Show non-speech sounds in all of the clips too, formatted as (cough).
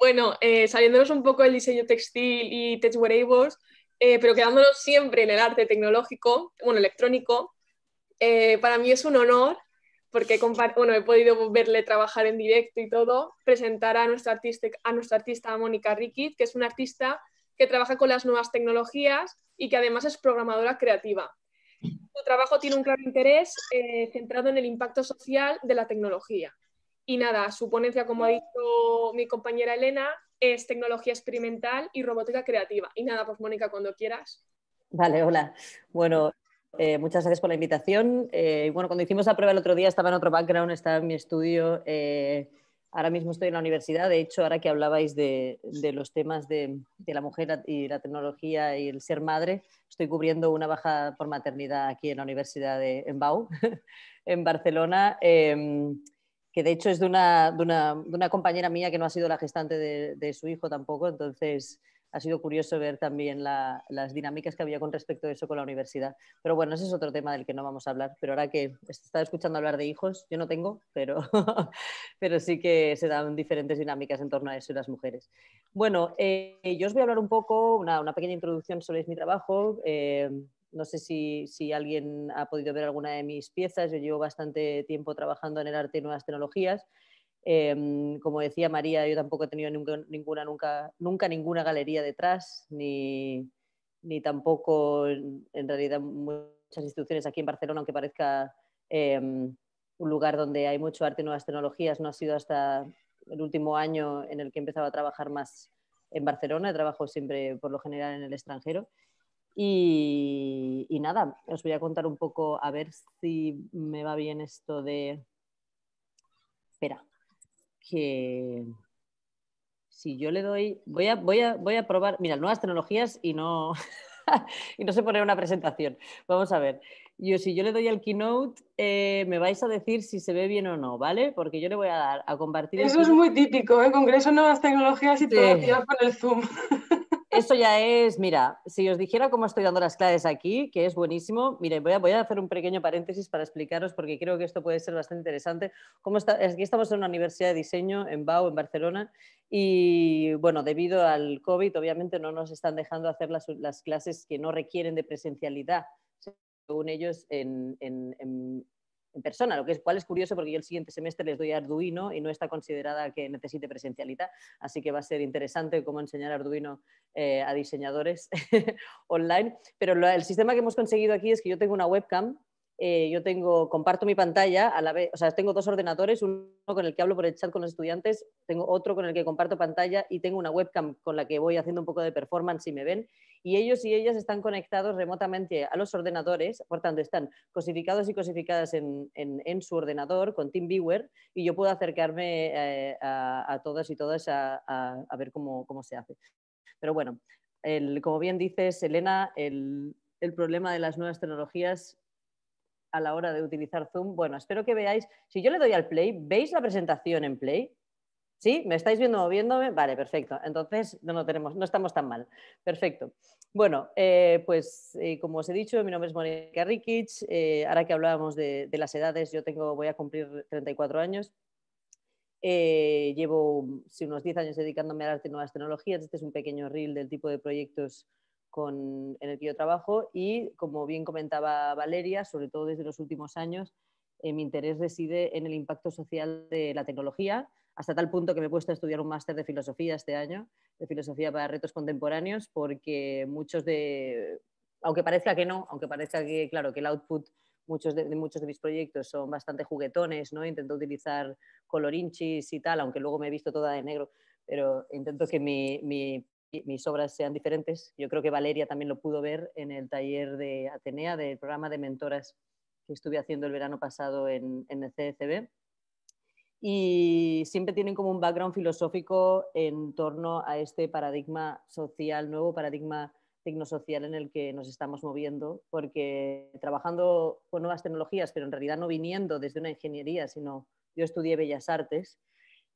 Bueno, eh, saliéndonos un poco del diseño textil y text wearables, eh, pero quedándonos siempre en el arte tecnológico, bueno, electrónico, eh, para mí es un honor porque he podido verle trabajar en directo y todo, presentar a nuestra artista, a nuestra artista Mónica Riquid, que es una artista que trabaja con las nuevas tecnologías y que además es programadora creativa. Su trabajo tiene un claro interés centrado en el impacto social de la tecnología. Y nada, su ponencia, como ha dicho mi compañera Elena, es tecnología experimental y robótica creativa. Y nada, pues Mónica, cuando quieras. Vale, hola. Bueno, eh, muchas gracias por la invitación. Eh, bueno, cuando hicimos la prueba el otro día estaba en otro background, estaba en mi estudio. Eh, ahora mismo estoy en la universidad. De hecho, ahora que hablabais de, los temas de, la mujer y la tecnología y el ser madre, estoy cubriendo una baja por maternidad aquí en la Universidad de en (laughs) en Barcelona que de hecho es de una, compañera mía que no ha sido la gestante de, su hijo tampoco, entonces ha sido curioso ver también las dinámicas que había con respecto a eso con la universidad. Pero bueno, ese es otro tema del que no vamos a hablar. Pero ahora que estaba escuchando hablar de hijos, yo no tengo, pero, (laughs) pero sí que se dan diferentes dinámicas en torno a eso y las mujeres. Bueno, eh, yo os voy a hablar un poco, una, pequeña introducción sobre mi trabajo. Eh, no sé si, alguien ha podido ver alguna de mis piezas. Yo llevo bastante tiempo trabajando en el arte y nuevas tecnologías. Em, como decía María, yo tampoco he tenido nunca, ninguna, galería detrás, ni, tampoco en realidad muchas instituciones aquí en Barcelona, aunque parezca em, un lugar donde hay mucho arte y nuevas tecnologías, no ha sido hasta el último año en el que empezaba a trabajar más en Barcelona, trabajo siempre por lo general en el extranjero. Y, nada, os voy a contar un poco, a ver si me va bien esto de... Espera, que si yo le doy... Voy a, voy a, probar, mira, nuevas tecnologías y no... (laughs) y no se pone una presentación. Vamos a ver. Yo, si yo le doy al keynote, eh, me vais a decir si se ve bien o no, ¿vale? Porque yo le voy a dar a compartir. Eso es muy típico, ¿eh? Congreso Nuevas Tecnologías y sí. todo con el Zoom. (laughs) Esto ya es, mira, si os dijera cómo estoy dando las clases aquí, que es buenísimo, miren voy a, voy a hacer un pequeño paréntesis para explicaros, porque creo que esto puede ser bastante interesante. aquí estamos en una universidad de diseño, en BAU, en Barcelona, y bueno, debido al COVID, obviamente no nos están dejando hacer las, clases que no requieren de presencialidad, según ellos, en en persona, lo que es, cual es curioso porque yo el siguiente semestre les doy Arduino y no está considerada que necesite presencialidad, así que va a ser interesante cómo enseñar Arduino eh, a diseñadores (laughs) online. Pero el sistema que hemos conseguido aquí es que yo tengo una webcam eh, yo tengo, comparto mi pantalla a la vez, o sea, tengo dos ordenadores, uno con el que hablo por el chat con los estudiantes, tengo otro con el que comparto pantalla y tengo una webcam con la que voy haciendo un poco de performance si me ven, y ellos y ellas están conectados remotamente a los ordenadores, por tanto están cosificados y cosificadas en, en, su ordenador con TeamViewer y yo puedo acercarme eh, a, a, todas y todas a, a, ver cómo, cómo, se hace. Pero bueno, el, como bien dices, Elena, el, el problema de las nuevas tecnologías a la hora de utilizar Zoom. Bueno, espero que veáis. Si yo le doy al play, ¿veis la presentación en play? ¿Sí? ¿Me estáis viendo moviéndome? Vale, perfecto. Entonces no, no, tenemos, no estamos tan mal. Perfecto. Bueno, eh, pues eh, como os he dicho, mi nombre es Mónica Rikic. Eh, ahora que hablábamos de, las edades, yo tengo, voy a cumplir 34 años. llevo unos 10 años dedicándome a arte nuevas tecnologías. Este es un pequeño reel del tipo de proyectos en el que yo trabajo y, como bien comentaba Valeria, sobre todo desde los últimos años, eh, mi interés reside en el impacto social de la tecnología, hasta tal punto que me he puesto a estudiar un máster de filosofía este año, de filosofía para retos contemporáneos, porque muchos de, aunque parezca que no, aunque parezca que, claro, que el output muchos de, muchos de mis proyectos son bastante juguetones, ¿no? Intento utilizar colorinchis y tal, aunque luego me he visto toda de negro, pero intento que mi mis obras sean diferentes. Yo creo que Valeria también lo pudo ver en el taller de Atenea, del programa de mentoras que estuve haciendo el verano pasado en, el Y siempre tienen como un background filosófico en torno a este paradigma social, nuevo paradigma tecnosocial en el que nos estamos moviendo, porque trabajando con nuevas tecnologías, pero en realidad no viniendo desde una ingeniería, sino yo estudié bellas artes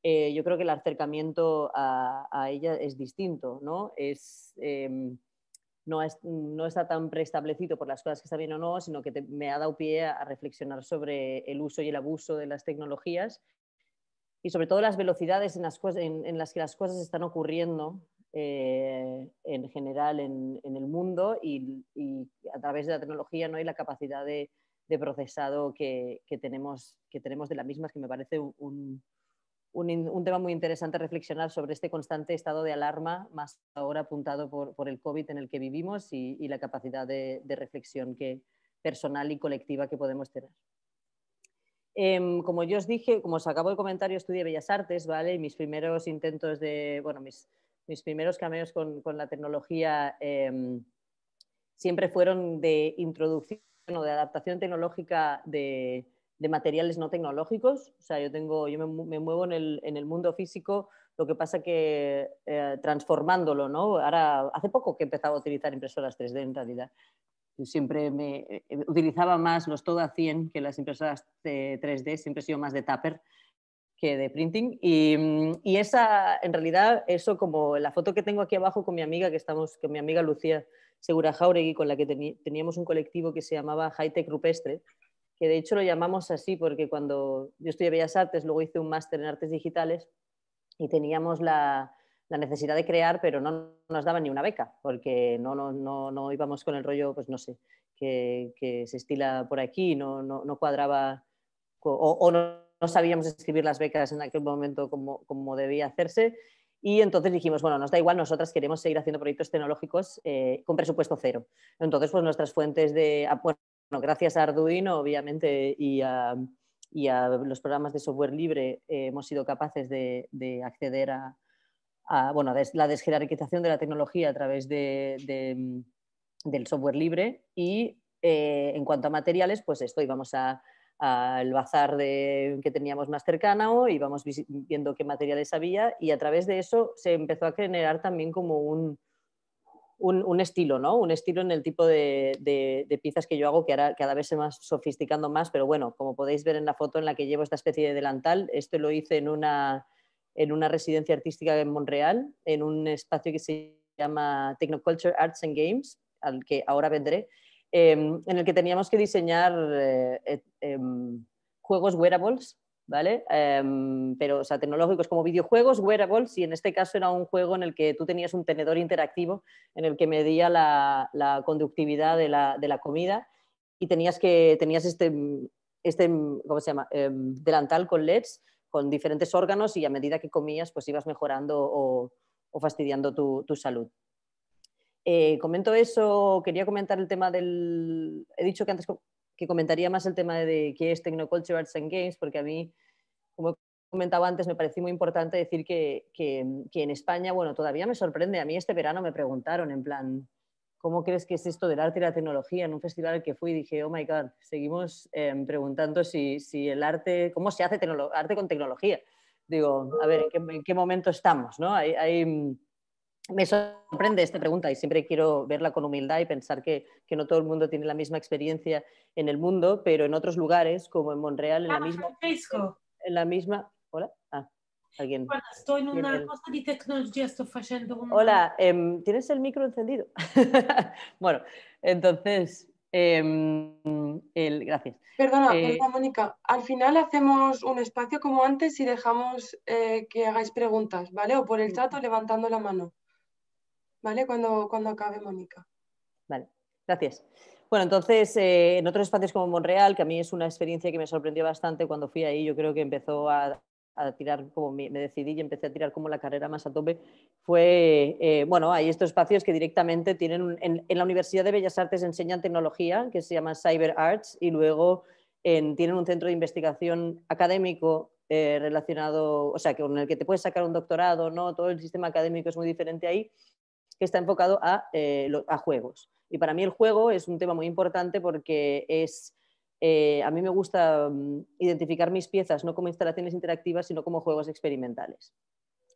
eh, yo creo que el acercamiento a, ella es distinto, ¿no? Es, em, no, es, no, está tan preestablecido por las cosas que están bien o no, sino que me ha dado pie a, reflexionar sobre el uso y el abuso de las tecnologías y sobre todo las velocidades en las, en, en las que las cosas están ocurriendo eh, en general en, el mundo y, a través de la tecnología ¿no? y la capacidad de, procesado que, que, tenemos, que tenemos de las mismas, que me parece un, un, tema muy interesante reflexionar sobre este constante estado de alarma, más ahora apuntado por, el COVID en el que vivimos y, la capacidad de, reflexión que, personal y colectiva que podemos tener. Em, como yo os dije, como os acabo de comentar, yo estudié Bellas Artes, ¿vale? Y mis primeros intentos de, bueno, mis, primeros cameos con, la tecnología em, siempre fueron de introducción o de adaptación tecnológica de, de materiales no tecnológicos. O sea, yo, tengo, yo me, muevo en el, mundo físico, lo que pasa que eh, transformándolo, ¿no? Ahora, hace poco que empezaba a utilizar impresoras 3D en realidad. Yo siempre me, eh, utilizaba más los a 100 que las impresoras 3D, siempre he sido más de tupper que de printing. Y, esa, en realidad, eso como la foto que tengo aquí abajo con mi amiga, que estamos, con mi amiga Lucía Segura Jauregui, con la que teníamos un colectivo que se llamaba Hightech Rupestre, que de hecho lo llamamos así porque cuando yo estudié Bellas Artes, luego hice un máster en artes digitales y teníamos la, necesidad de crear, pero no nos daban ni una beca, porque no, no, no, no íbamos con el rollo, pues no sé, que, se estila por aquí, no, no cuadraba, o, no, sabíamos escribir las becas en aquel momento como, debía hacerse. Y entonces dijimos, bueno, nos da igual, nosotras queremos seguir haciendo proyectos tecnológicos eh, con presupuesto cero. Entonces, pues nuestras fuentes de, apoyo gracias a Arduino, obviamente, y a, los programas de software libre, eh, hemos sido capaces de, acceder a, bueno, la desjerarquización de la tecnología a través mm, del software libre. Y eh, en cuanto a materiales, pues esto, íbamos al bazar de que teníamos más cercano, íbamos viendo qué materiales había y a través de eso se empezó a generar también como un un, estilo, ¿no? Un estilo en el tipo de, piezas que yo hago, que ahora cada vez se más sofisticando más, pero bueno, como podéis ver en la foto en la que llevo esta especie de delantal, esto lo hice en una, en una residencia artística en Montreal, en un espacio que se llama Technoculture Arts and Games, al que ahora vendré, em, en el que teníamos que diseñar eh, em, juegos wearables ¿vale? Em, pero, o sea, tecnológicos como videojuegos, wearables, y en este caso era un juego en el que tú tenías un tenedor interactivo en el que medía la, conductividad de la, comida y tenías, que, tenías este, este, se llama? Em, delantal con LEDs, con diferentes órganos y a medida que comías, pues ibas mejorando o, fastidiando tu, salud. Eh, comento eso, quería comentar el tema del... He dicho que antes que comentaría más el tema de, qué es Tecnoculture, Arts and Games, porque a mí, como he antes, me pareció muy importante decir que, que, en España, bueno, todavía me sorprende, a mí este verano me preguntaron en plan, ¿cómo crees que es esto del arte y la tecnología? En un festival al que fui dije, oh my god, seguimos em, preguntando si, si, el arte, ¿cómo se hace arte con tecnología? Digo, a ver, ¿en qué, momento estamos? ¿no? hay me sorprende esta pregunta y siempre quiero verla con humildad y pensar que, no todo el mundo tiene la misma experiencia en el mundo, pero en otros lugares, como en Montreal, en la misma... En la misma... Hola. Ah, alguien. estoy en una cosa de tecnología, estoy haciendo Hola, em, ¿tienes el micro encendido? (laughs) bueno, entonces... Em, gracias. Perdona, eh, perdona, Mónica. Al final hacemos un espacio como antes y dejamos eh, que hagáis preguntas, ¿vale? O por el mm. chat levantando la mano. ¿vale? Cuando, cuando acabe, Mónica. Vale, gracias. Bueno, entonces, eh, en otros espacios como Monreal, que a mí es una experiencia que me sorprendió bastante cuando fui ahí, yo creo que empezó a, tirar, como me, decidí y empecé a tirar como la carrera más a tope, fue, eh, bueno, hay estos espacios que directamente tienen, en, la Universidad de Bellas Artes enseñan tecnología, que se llama Cyber Arts, y luego tienen un centro de investigación académico eh, relacionado, o sea, con el que te puedes sacar un doctorado, ¿no? Todo el sistema académico es muy diferente ahí que está enfocado eh, a, juegos. Y para mí el juego es un tema muy importante porque es, eh, a mí me gusta mm, identificar mis piezas no como instalaciones interactivas, sino como juegos experimentales.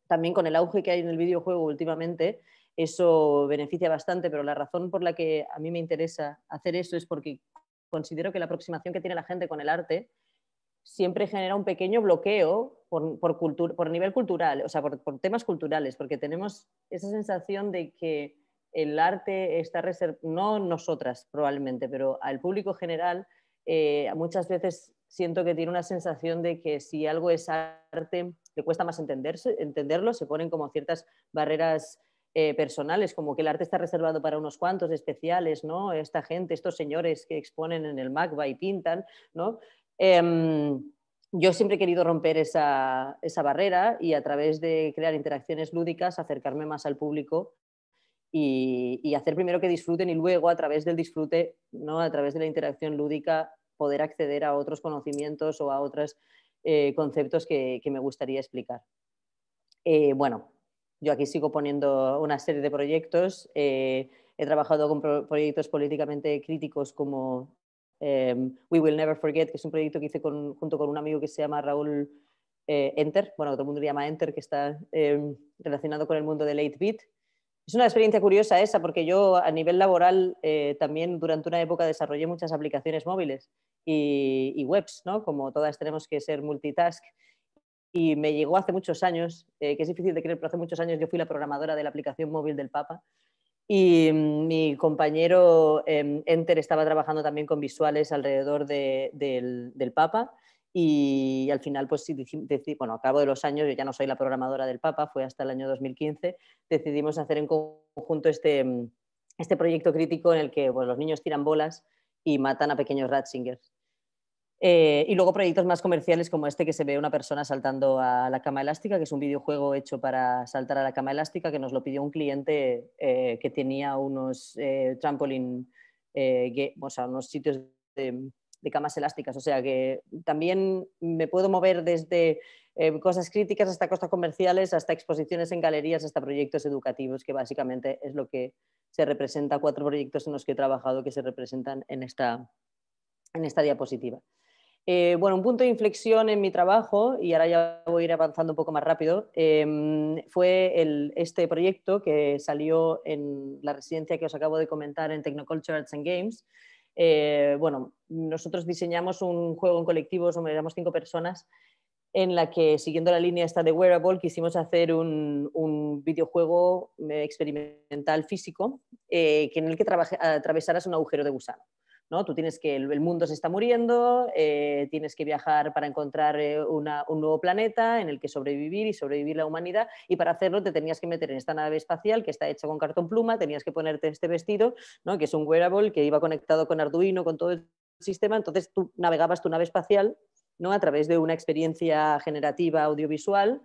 También con el auge que hay en el videojuego últimamente, eso beneficia bastante, pero la razón por la que a mí me interesa hacer eso es porque considero que la aproximación que tiene la gente con el arte siempre genera un pequeño bloqueo por, cultura, por nivel cultural, o sea, por, temas culturales, porque tenemos esa sensación de que el arte está reservado, no nosotras probablemente, pero al público general, eh, muchas veces siento que tiene una sensación de que si algo es arte, le cuesta más entenderse, entenderlo, se ponen como ciertas barreras eh, personales, como que el arte está reservado para unos cuantos especiales, ¿no? Esta gente, estos señores que exponen en el MACBA y pintan, ¿no? Em, yo siempre he querido romper esa, esa, barrera y a través de crear interacciones lúdicas acercarme más al público y, hacer primero que disfruten y luego a través del disfrute, ¿no? a través de la interacción lúdica, poder acceder a otros conocimientos o a otros eh, conceptos que, me gustaría explicar. Eh, bueno, yo aquí sigo poniendo una serie de proyectos. Eh, he trabajado con proyectos políticamente críticos como Em, We Will Never Forget, que es un proyecto que hice junto con un amigo que se llama Raúl eh, Enter, bueno, todo el mundo le llama Enter, que está em, relacionado con el mundo del 8-bit. Es una experiencia curiosa esa, porque yo a nivel laboral eh, también durante una época desarrollé muchas aplicaciones móviles y, webs, ¿no? Como todas tenemos que ser multitask y me llegó hace muchos años, eh, que es difícil de creer, pero hace muchos años yo fui la programadora de la aplicación móvil del Papa y mi compañero em, Enter estaba trabajando también con visuales alrededor del, Papa. Y al final, pues, bueno, a cabo de los años, yo ya no soy la programadora del Papa, fue hasta el año 2015, decidimos hacer en conjunto este, este proyecto crítico en el que pues, los niños tiran bolas y matan a pequeños Ratzingers. Eh, y luego proyectos más comerciales como este que se ve una persona saltando a la cama elástica, que es un videojuego hecho para saltar a la cama elástica, que nos lo pidió un cliente eh, que tenía unos eh, trampolín, eh, o sea, unos sitios de, de, camas elásticas. O sea que también me puedo mover desde cosas críticas hasta cosas comerciales, hasta exposiciones en galerías, hasta proyectos educativos, que básicamente es lo que se representa, cuatro proyectos en los que he trabajado que se representan en esta, en esta diapositiva. Eh, bueno, un punto de inflexión en mi trabajo, y ahora ya voy a ir avanzando un poco más rápido, em, fue este proyecto que salió en la residencia que os acabo de comentar en Technoculture Arts and Games. Eh, bueno, nosotros diseñamos un juego en colectivo, somos cinco personas, en la que, siguiendo la línea esta de wearable, quisimos hacer un, videojuego eh, experimental físico en el que atravesaras un agujero de gusano. ¿no? Tú tienes que, el mundo se está muriendo, eh, tienes que viajar para encontrar eh, un nuevo planeta en el que sobrevivir y sobrevivir la humanidad, y para hacerlo te tenías que meter en esta nave espacial que está hecha con cartón pluma, tenías que ponerte este vestido, ¿no? que es un wearable que iba conectado con Arduino, con todo el sistema, entonces tú navegabas tu nave espacial ¿no? a través de una experiencia generativa audiovisual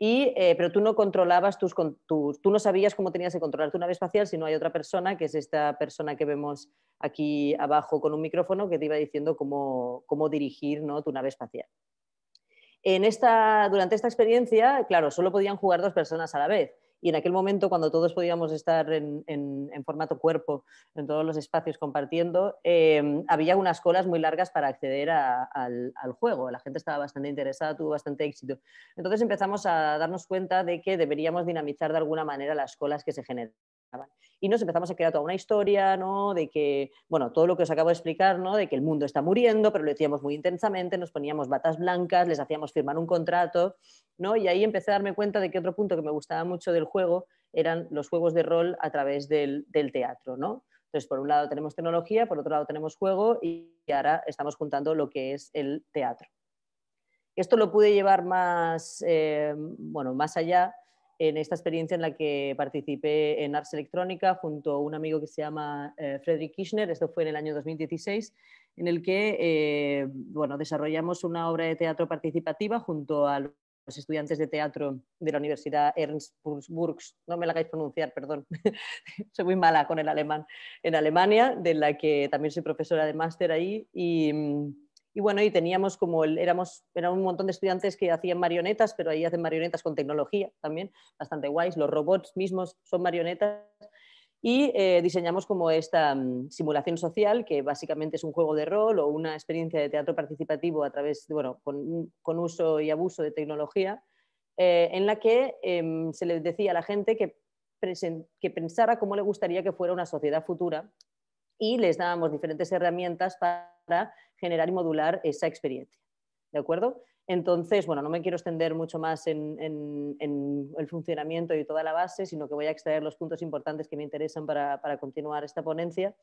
eh, pero tú no controlabas tú no sabías cómo tenías que controlar tu nave espacial si no hay otra persona, que es esta persona que vemos aquí abajo con un micrófono que te iba diciendo cómo, dirigir tu nave espacial. durante esta experiencia, claro, solo podían jugar dos personas a la vez. Y en aquel momento, cuando todos podíamos estar en, formato cuerpo, en todos los espacios compartiendo, em, había unas colas muy largas para acceder al, juego. La gente estaba bastante interesada, tuvo bastante éxito. Entonces empezamos a darnos cuenta de que deberíamos dinamizar de alguna manera las colas que se generan. Y nos empezamos a crear toda una historia, De que, bueno, todo lo que os acabo de explicar, De que el mundo está muriendo, pero lo decíamos muy intensamente, nos poníamos batas blancas, les hacíamos firmar un contrato, Y ahí empecé a darme cuenta de que otro punto que me gustaba mucho del juego eran los juegos de rol a través del, teatro, Entonces, por un lado tenemos tecnología, por otro lado tenemos juego y ahora estamos juntando lo que es el teatro. Esto lo pude llevar más, eh, bueno, más allá en esta experiencia en la que participé en Arts Electrónica junto a un amigo que se llama eh, Friedrich Kirchner, esto fue en el año 2016, en el que eh, bueno, desarrollamos una obra de teatro participativa junto a los estudiantes de teatro de la Universidad Ernst Burgs, no me la hagáis pronunciar, perdón, (laughs) soy muy mala con el alemán, en Alemania, de la que también soy profesora de máster ahí y mm, y bueno, y teníamos como, el, éramos, era un montón de estudiantes que hacían marionetas, pero ahí hacen marionetas con tecnología también, bastante guays. Los robots mismos son marionetas. Y eh, diseñamos como esta mm, simulación social, que básicamente es un juego de rol o una experiencia de teatro participativo a través, bueno, con, uso y abuso de tecnología, eh, en la que em, se les decía a la gente que, que pensara cómo le gustaría que fuera una sociedad futura y les dábamos diferentes herramientas para para generar y modular esa experiencia. ¿De acuerdo? Entonces, bueno, no me quiero extender mucho más en, el funcionamiento y toda la base, sino que voy a extraer los puntos importantes que me interesan para, continuar esta ponencia.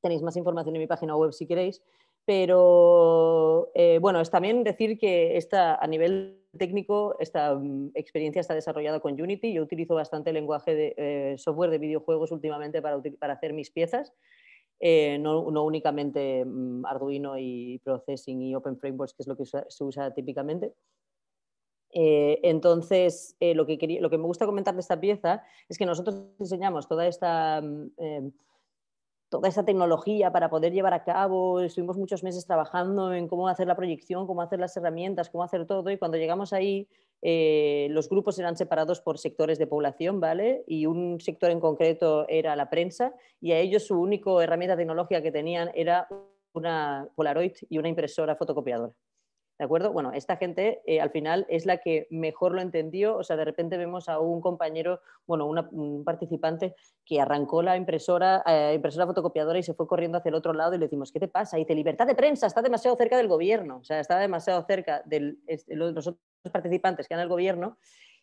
Tenéis más información en mi página web si queréis, pero eh, bueno, es también decir que esta, a nivel técnico esta mm, experiencia está desarrollada con Unity. Yo utilizo bastante lenguaje de eh, software de videojuegos últimamente para hacer mis piezas. Eh, no, únicamente mm, Arduino y Processing y Open Frameworks, que es lo que se usa típicamente. Eh, entonces, eh, lo, que lo que me gusta comentar de esta pieza es que nosotros diseñamos toda esta mm, em, toda esa tecnología para poder llevar a cabo. Estuvimos muchos meses trabajando en cómo hacer la proyección, cómo hacer las herramientas, cómo hacer todo. Y cuando llegamos ahí, eh, los grupos eran separados por sectores de población, ¿vale? Y un sector en concreto era la prensa y a ellos su única herramienta tecnológica que tenían era una Polaroid y una impresora fotocopiadora. ¿De acuerdo? Bueno, esta gente eh, al final es la que mejor lo entendió. O sea, de repente vemos a un compañero, bueno, un participante que arrancó la impresora, eh, impresora fotocopiadora y se fue corriendo hacia el otro lado y le decimos, ¿qué te pasa? Y dice, libertad de prensa, está demasiado cerca del gobierno. O sea, está demasiado cerca de los otros participantes que han al gobierno.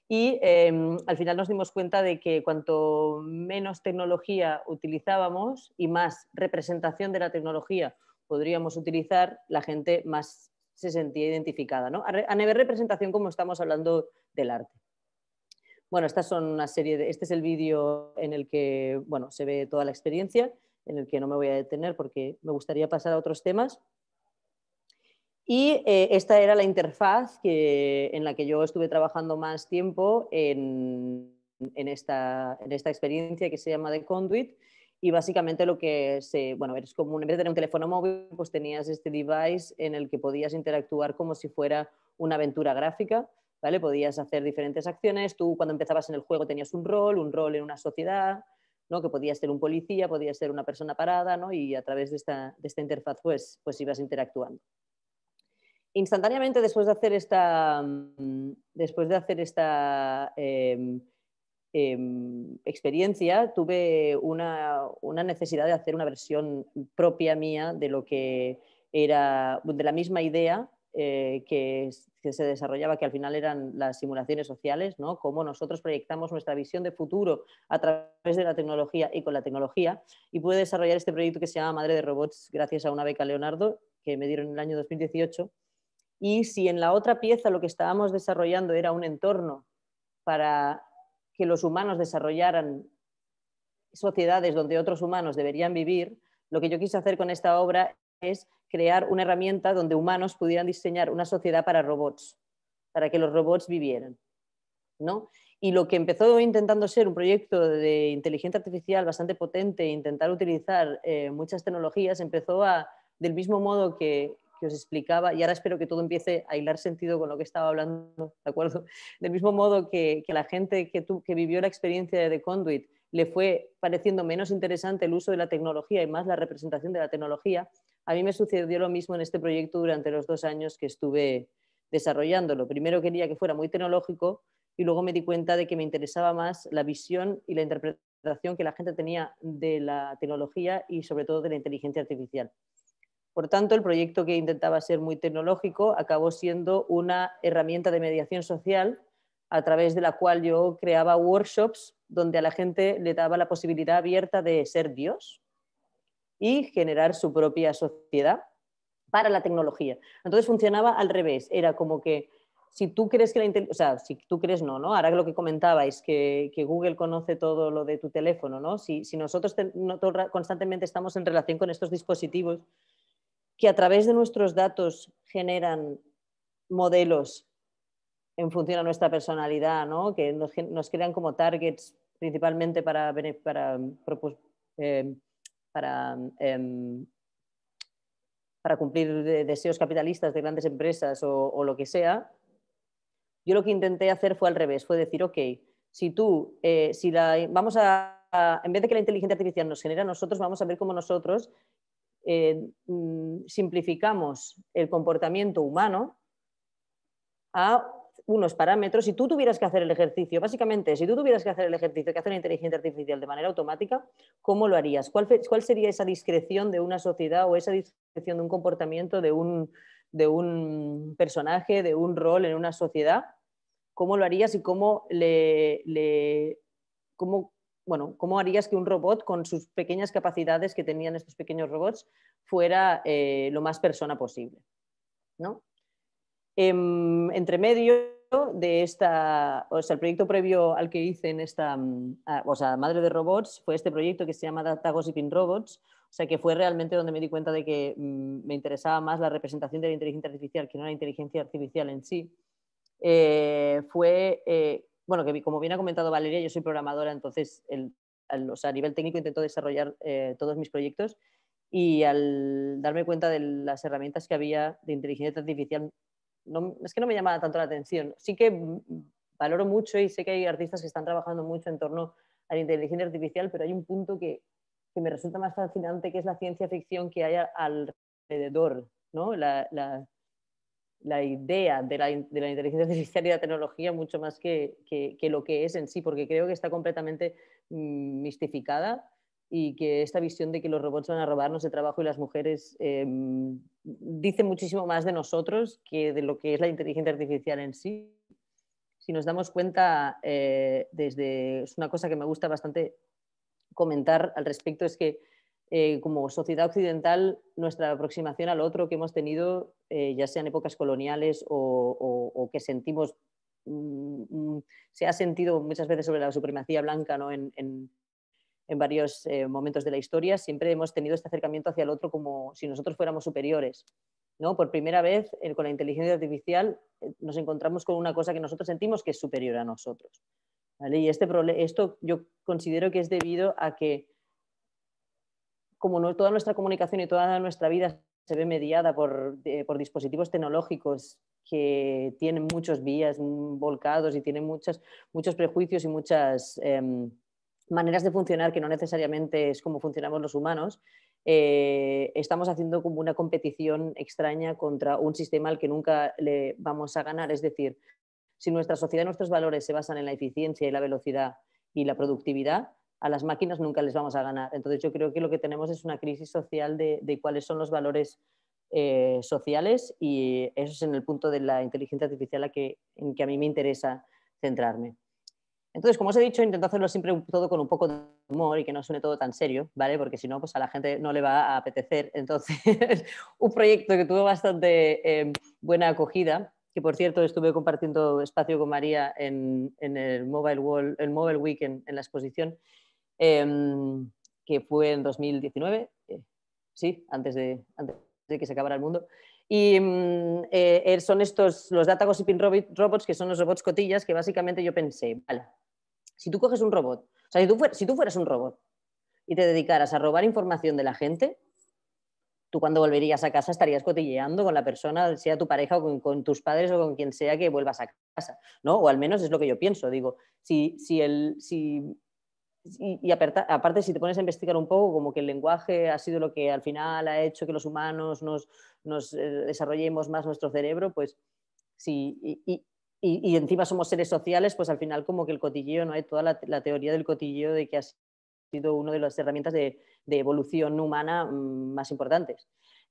Y em, al final nos dimos cuenta de que cuanto menos tecnología utilizábamos y más representación de la tecnología podríamos utilizar, la gente más se sentía identificada. ¿no? A nivel representación, como estamos hablando del arte. Bueno, estas son una serie este es el vídeo en el que bueno, se ve toda la experiencia, en el que no me voy a detener porque me gustaría pasar a otros temas. Y eh, esta era la interfaz en la que yo estuve trabajando más tiempo en, esta, en esta experiencia que se llama The Conduit y básicamente lo que se, bueno, es como en vez de tener un teléfono móvil, pues tenías este device en el que podías interactuar como si fuera una aventura gráfica, ¿vale? Podías hacer diferentes acciones, tú cuando empezabas en el juego tenías un rol, un rol en una sociedad, ¿no? Que podías ser un policía, podías ser una persona parada, ¿no? Y a través de esta, interfaz, pues, pues ibas interactuando. Instantáneamente después de hacer esta, mm, después de hacer esta em, Em, experiencia tuve una, necesidad de hacer una versión propia mía de lo que era, de la misma idea eh, que, se desarrollaba, que al final eran las simulaciones sociales, ¿no? cómo nosotros proyectamos nuestra visión de futuro a través de la tecnología y con la tecnología. Y pude desarrollar este proyecto que se llama Madre de Robots gracias a una beca Leonardo que me dieron en el año 2018. Y si en la otra pieza lo que estábamos desarrollando era un entorno para los humanos desarrollaran sociedades donde otros humanos deberían vivir, lo que yo quise hacer con esta obra es crear una herramienta donde humanos pudieran diseñar una sociedad para robots, para que los robots vivieran. ¿no? Y lo que empezó intentando ser un proyecto de inteligencia artificial bastante potente, e intentar utilizar eh, muchas tecnologías, empezó a, del mismo modo que, que os explicaba, y ahora espero que todo empiece a hilar sentido con lo que estaba hablando, ¿de acuerdo? (laughs) Del mismo modo que, que la gente que, que vivió la experiencia de The Conduit le fue pareciendo menos interesante el uso de la tecnología y más la representación de la tecnología, a mí me sucedió lo mismo en este proyecto durante los dos años que estuve desarrollándolo. Primero quería que fuera muy tecnológico y luego me di cuenta de que me interesaba más la visión y la interpretación que la gente tenía de la tecnología y sobre todo de la inteligencia artificial. Por tanto, el proyecto que intentaba ser muy tecnológico acabó siendo una herramienta de mediación social a través de la cual yo creaba workshops donde a la gente le daba la posibilidad abierta de ser Dios y generar su propia sociedad para la tecnología. Entonces funcionaba al revés, era como que si tú crees que la inteligencia, o sea, si tú crees no, ¿no? Ahora lo que comentabais, que, que Google conoce todo lo de tu teléfono, ¿no? Si, nosotros constantemente estamos en relación con estos dispositivos que a través de nuestros datos generan modelos en función a nuestra personalidad, ¿no? que nos, crean como targets principalmente para, em, em, em, cumplir deseos capitalistas de grandes empresas o, lo que sea, yo lo que intenté hacer fue al revés, fue decir, ok, si tú, eh, si la, vamos a, en vez de que la inteligencia artificial nos genera a nosotros, vamos a ver cómo nosotros eh, mm, simplificamos el comportamiento humano a unos parámetros, si tú tuvieras que hacer el ejercicio, básicamente, si tú tuvieras que hacer el ejercicio que hace la inteligencia artificial de manera automática, ¿cómo lo harías? ¿Cuál, sería esa discreción de una sociedad o esa discreción de un comportamiento de un, de un personaje, de un rol en una sociedad? ¿Cómo lo harías y cómo le, le cómo bueno, ¿cómo harías que un robot con sus pequeñas capacidades que tenían estos pequeños robots fuera eh, lo más persona posible? ¿no? Em, entre medio de esta, o sea, el proyecto previo al que hice en esta, mm, o sea, Madre de Robots, fue este proyecto que se llama y Pin Robots, o sea, que fue realmente donde me di cuenta de que mm, me interesaba más la representación de la inteligencia artificial que no la inteligencia artificial en sí. Eh, fue eh, bueno, que como bien ha comentado Valeria, yo soy programadora, entonces a nivel técnico intento desarrollar eh, todos mis proyectos y al darme cuenta de las herramientas que había de inteligencia artificial, no, es que no me llamaba tanto la atención. Sí que valoro mucho y sé que hay artistas que están trabajando mucho en torno a la inteligencia artificial, pero hay un punto que, me resulta más fascinante, que es la ciencia ficción que hay alrededor, ¿no? la, la idea de la, inteligencia (laughs) artificial y la tecnología mucho más que, lo que es en sí, porque creo que está completamente mm, mistificada y que esta visión de que los robots van a robarnos el trabajo y las mujeres em, dice muchísimo más de nosotros que de lo que es la inteligencia artificial en sí. Si nos damos cuenta, eh, desde, es una cosa que me gusta bastante comentar al respecto, es que eh, como sociedad occidental, nuestra aproximación al otro que hemos tenido, eh, ya sean épocas coloniales o, que sentimos, mm, mm, se ha sentido muchas veces sobre la supremacía blanca en, varios eh, momentos de la historia, siempre hemos tenido este acercamiento hacia el otro como si nosotros fuéramos superiores. ¿no? Por primera vez, con la inteligencia artificial, nos encontramos con una cosa que nosotros sentimos que es superior a nosotros. Y este, esto yo considero que es debido a que como toda nuestra comunicación y toda nuestra vida se ve mediada por, eh, dispositivos tecnológicos que tienen muchos vías mm, volcados y tienen muchos prejuicios y muchas em, maneras de funcionar que no necesariamente es como funcionamos los humanos, eh, estamos haciendo como una competición extraña contra un sistema al que nunca le vamos a ganar. Es decir, si nuestra sociedad, y nuestros valores se basan en la eficiencia y la velocidad y la productividad, a las máquinas nunca les vamos a ganar. Entonces yo creo que lo que tenemos es una crisis social de, cuáles son los valores eh, sociales y eso es en el punto de la inteligencia artificial a que, en que a mí me interesa centrarme. Entonces, como os he dicho, intento hacerlo siempre todo con un poco de humor y que no suene todo tan serio, ¿vale? Porque si no, pues a la gente no le va a apetecer. (laughs) Entonces, un proyecto que tuvo bastante em, buena acogida, que por cierto estuve compartiendo espacio con María en, el Mobile World, el Mobile Weekend en la exposición, Em, que fue en 2019, eh, sí, antes de, que se acabara el mundo. Y mm, eh, eh, son estos, los Data Gossiping Robots, que son los robots cotillas, que básicamente yo pensé, vale, si tú coges un robot, o sea, si tú, fueras, un robot y te dedicaras a robar información de la gente, tú cuando volverías a casa estarías cotilleando con la persona, sea tu pareja o con, con tus padres o con quien sea que vuelvas a casa, ¿no? O al menos es lo que yo pienso, digo, si, si, el, si y, aparte, si te pones a investigar un poco, como que el lenguaje ha sido lo que al final ha hecho que los humanos nos, eh, desarrollemos más nuestro cerebro, pues sí, y, encima somos seres sociales, pues al final como que el cotilleo, ¿no? Hay toda la, teoría del cotilleo de que ha sido una de las herramientas de evolución humana mm, más importantes.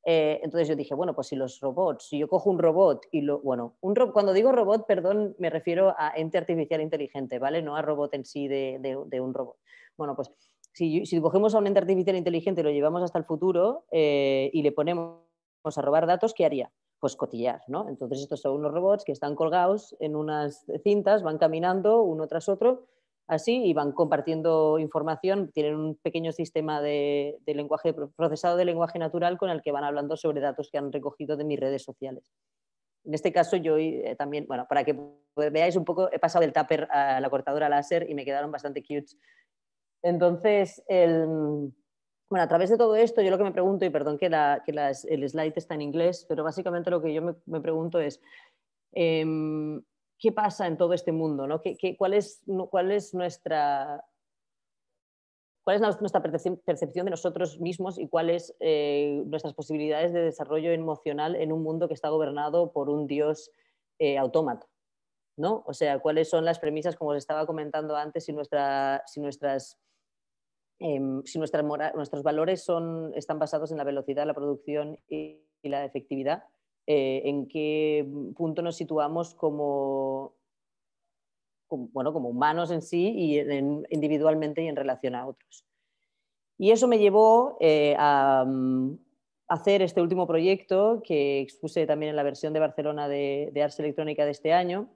Eh, entonces yo dije, bueno, pues si los robots, si yo cojo un robot y lo, bueno, un cuando digo robot, perdón, me refiero a ente artificial inteligente, ¿vale? No a robot en sí de, de, un robot. Bueno, pues si, si, cogemos a un ente artificial inteligente y lo llevamos hasta el futuro eh, y le ponemos a robar datos, ¿qué haría? Pues cotillar, ¿no? Entonces estos son unos robots que están colgados en unas cintas, van caminando uno tras otro así y van compartiendo información, tienen un pequeño sistema de, lenguaje procesado de lenguaje natural con el que van hablando sobre datos que han recogido de mis redes sociales. En este caso yo eh, también, bueno, para que veáis un poco, he pasado del tupper a la cortadora láser y me quedaron bastante cute. Entonces, bueno, a través de todo esto, yo lo que me pregunto, y perdón que, el slide está en inglés, pero básicamente lo que yo me, pregunto es, em, qué pasa en todo este mundo, cuál, es, nuestra... percepción de nosotros mismos y cuáles eh, nuestras posibilidades de desarrollo emocional en un mundo que está gobernado por un dios eh, O sea, cuáles son las premisas, como os estaba comentando antes, si, nuestras, em, nuestros valores son, están basados en la velocidad, la producción y la efectividad, eh, en qué punto nos situamos como, humanos en sí y individualmente y en relación a otros. Y eso me llevó eh, a mm, hacer este último proyecto que expuse también en la versión de Barcelona de, Ars Electrónica de este año,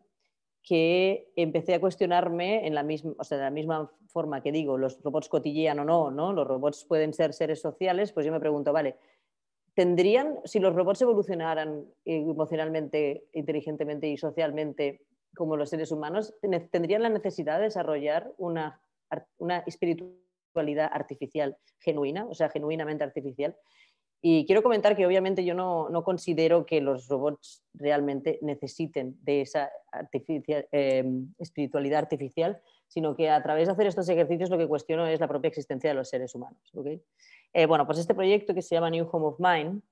que empecé a cuestionarme en la misma, o sea, de la misma forma que digo, los robots cotillean o no, ¿no? Los robots pueden ser seres sociales, pues yo me pregunto, vale, tendrían, si los robots evolucionaran eh, emocionalmente, inteligentemente y socialmente como los seres humanos, tendrían la necesidad de desarrollar una, una espiritualidad artificial genuina, o sea, genuinamente artificial. Y quiero comentar que obviamente yo no, no considero que los robots realmente necesiten de esa eh, espiritualidad artificial, sino que a través de hacer estos ejercicios lo que cuestiono es la propia existencia de los seres humanos. Eh, bueno, pues este proyecto que se llama New Home of Mind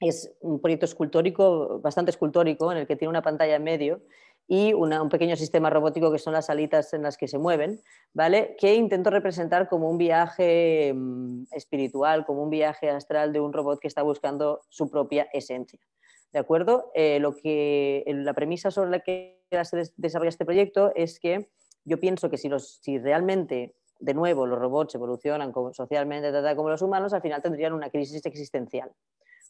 es un proyecto escultórico, bastante escultórico, en el que tiene una pantalla en medio y un pequeño sistema robótico que son las alitas en las que se mueven, ¿vale? Que intento representar como un viaje mm, espiritual, como un viaje astral de un robot que está buscando su propia esencia. ¿De acuerdo? Eh, lo que, la premisa sobre la que se desarrolla este proyecto es que yo pienso que si, los, si realmente, de nuevo, los robots evolucionan socialmente como los humanos, al final tendrían una crisis existencial.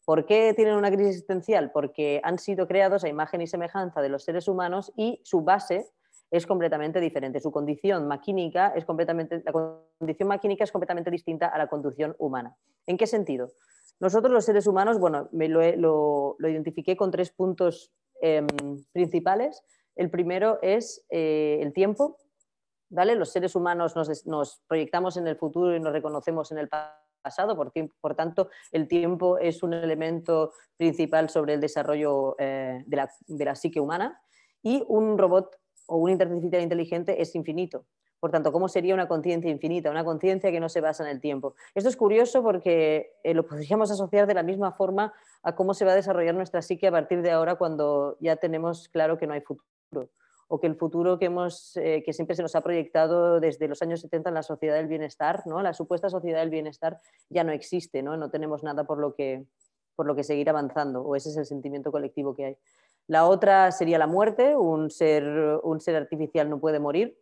¿Por qué tienen una crisis existencial? Porque han sido creados a imagen y semejanza de los seres humanos y su base es completamente diferente. Su condición maquínica es completamente, la condición maquínica es completamente distinta a la conducción humana. ¿En qué sentido? Nosotros los seres humanos, bueno, lo, lo, identifiqué con tres puntos em, principales. El primero es eh, el tiempo, los seres humanos nos, proyectamos en el futuro y nos reconocemos en el pasado, por, tanto, el tiempo es un elemento principal sobre el desarrollo eh, de, la, psique humana y un robot o un artificial inteligente es infinito. Por tanto, ¿cómo sería una conciencia infinita? Una conciencia que no se basa en el tiempo. Esto es curioso porque eh, lo podríamos asociar de la misma forma a cómo se va a desarrollar nuestra psique a partir de ahora cuando ya tenemos claro que no hay futuro o que el futuro que, hemos, eh, que siempre se nos ha proyectado desde los años 70 en la sociedad del bienestar, ¿no? la supuesta sociedad del bienestar ya no existe, no, tenemos nada por lo, que, por lo que seguir avanzando, o ese es el sentimiento colectivo que hay. La otra sería la muerte, un ser, un ser artificial no puede morir,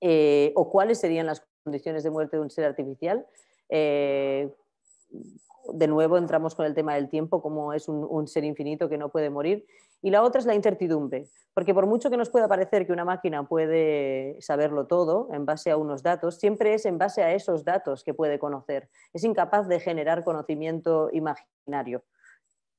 eh, o cuáles serían las condiciones de muerte de un ser artificial. Eh, de nuevo entramos con el tema del tiempo, como es un, ser infinito que no puede morir. Y la otra es la incertidumbre, porque por mucho que nos pueda parecer que una máquina puede saberlo todo en base a unos datos, siempre es en base a esos datos que puede conocer. Es incapaz de generar conocimiento imaginario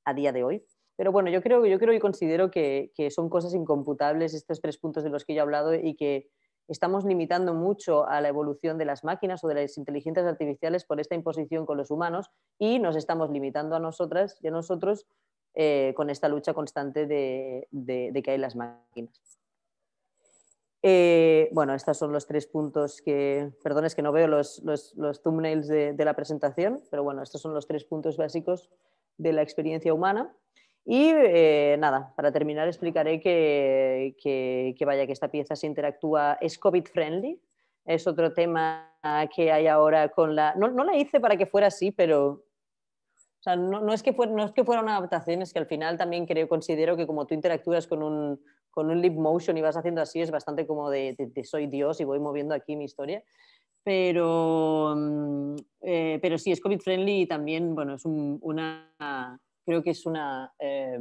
a día de hoy. Pero bueno, yo creo, yo creo y considero que, que son cosas incomputables estos tres puntos de los que yo he hablado y que estamos limitando mucho a la evolución de las máquinas o de las inteligencias artificiales por esta imposición con los humanos y nos estamos limitando a nosotras y a nosotros eh, con esta lucha constante de, que hay las máquinas. Eh, bueno, estos son los tres puntos que, perdón, es que no veo los, los, thumbnails de, la presentación, pero bueno, estos son los tres puntos básicos de la experiencia humana. Y eh, nada, para terminar explicaré que, que, vaya que esta pieza se interactúa, es COVID friendly, es otro tema que hay ahora con la... No, la hice para que fuera así, pero... O sea, no, es que fuera, no es que fuera una adaptación, es que al final también creo, considero que como tú interactúas con un, con un leap motion y vas haciendo así, es bastante como de, soy Dios y voy moviendo aquí mi historia pero, mm, eh, pero sí, es COVID friendly y también, bueno, es una, creo que es una, eh,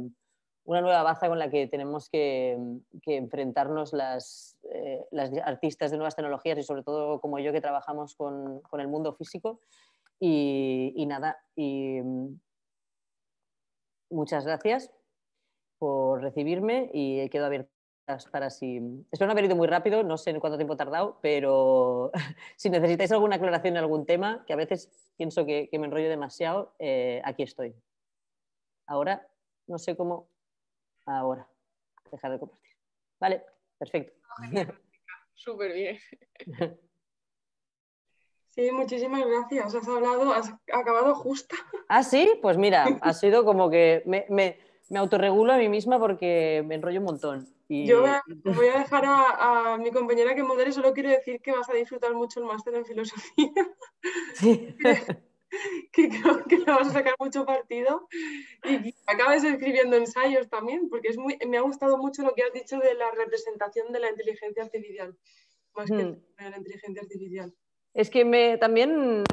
una nueva baza con la que tenemos que, enfrentarnos las, eh, las, artistas de nuevas tecnologías y sobre todo como yo que trabajamos con, con el mundo físico. Y, nada, y, mm, muchas gracias por recibirme y quedo abierta para si... Espero no haber ido muy rápido, no sé en cuánto tiempo he tardado, pero (laughs) si necesitáis alguna aclaración en algún tema, que a veces pienso que, me enrollo demasiado, eh, aquí estoy. Ahora, no sé cómo. Ahora. Dejar de compartir. Vale, perfecto. Súper bien. (laughs) Sí, muchísimas gracias. Has hablado, has acabado justa. Ah, sí, pues mira, (laughs) ha sido como que me, me, autorregulo a mí misma porque me enrollo un montón. Y... Yo voy a dejar a, mi compañera que modere, solo quiero decir que vas a disfrutar mucho el máster en filosofía. Sí. (laughs) (laughs) que creo que le vas a sacar mucho partido y acabes escribiendo ensayos también, porque es muy, me ha gustado mucho lo que has dicho de la representación de la inteligencia artificial, más que hmm. la inteligencia artificial. Es que me, también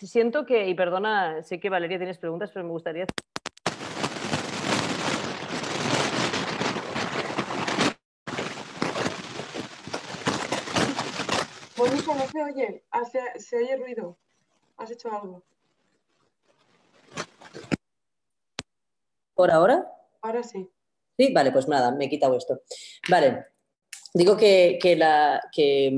siento que, y perdona, sé que Valeria tienes preguntas, pero me gustaría Bonito, no se oye. se oye ruido. Has hecho algo. ahora? Ahora sí. Sí, vale, pues nada, me he quitado esto. Vale, digo que, la, que,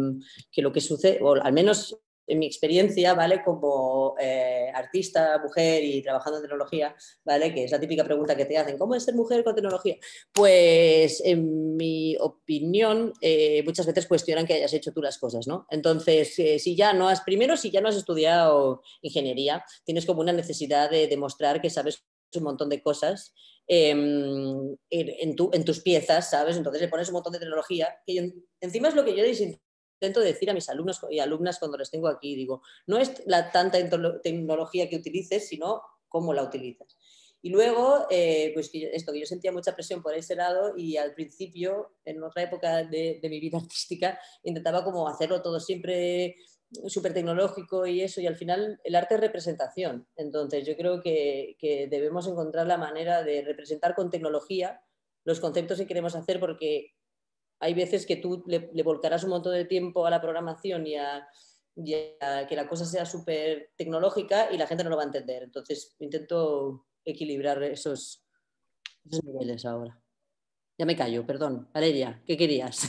lo que sucede, o al menos en mi experiencia, ¿vale? Como eh, artista, mujer y trabajando en tecnología, ¿vale? Que es la típica pregunta que te hacen, ¿cómo es ser mujer con tecnología? Pues en mi opinión, eh, muchas veces cuestionan que hayas hecho tú las cosas, ¿no? Entonces, eh, si ya no has, primero, si ya no has estudiado ingeniería, tienes como una necesidad de demostrar que sabes un montón de cosas em, en, tus piezas, ¿sabes? Entonces le pones un montón de tecnología. Que encima es lo que yo intento decir a mis alumnos y alumnas cuando les tengo aquí. Digo, no es la tanta tecnología que utilices, sino cómo la utilizas. Y luego, eh, pues esto, que yo sentía mucha presión por ese lado y al principio, en otra época de, de mi vida (laughs) artística, intentaba como hacerlo todo siempre súper tecnológico y eso, y al final el arte es representación. Entonces yo creo que, debemos encontrar la manera de representar con tecnología los conceptos que queremos hacer porque hay veces que tú le, volcarás un montón de tiempo a la programación y a, que la cosa sea súper tecnológica y la gente no lo va a entender. Entonces intento equilibrar esos niveles ahora. Ya me callo, perdón. Valeria, ¿qué querías?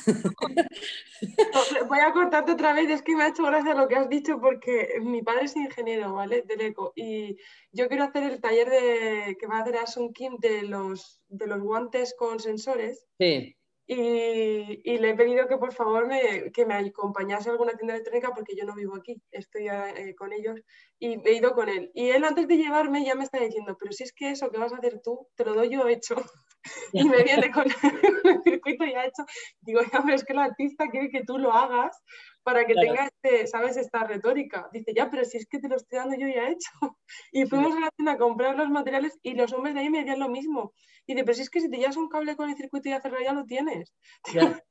Voy a cortarte otra vez, es que me ha hecho gracia lo que has dicho porque mi padre es ingeniero, ¿vale? Del ECO. Y yo quiero hacer el taller de, que va a hacer Asun Kim de los, de los guantes con sensores. Sí y, le he pedido que por favor me, que me acompañase a alguna tienda electrónica porque yo no vivo aquí, estoy eh, con ellos y he ido con él. Y él antes de llevarme ya me está diciendo, pero si es que eso que vas a hacer tú, te lo doy yo hecho. (laughs) y me viene con (laughs) el circuito ya hecho. Digo, ya, pero es que el artista quiere que tú lo hagas para que tenga, este, ¿sabes?, esta retórica. Dice, ya, pero si es que te lo estoy dando yo ya hecho. (laughs) Y fuimos a la tienda a comprar los materiales y los hombres de ahí me decían lo mismo. Dice, pero si es que si te llevas un cable con el circuito y ya ya lo tienes. Dice, (laughs)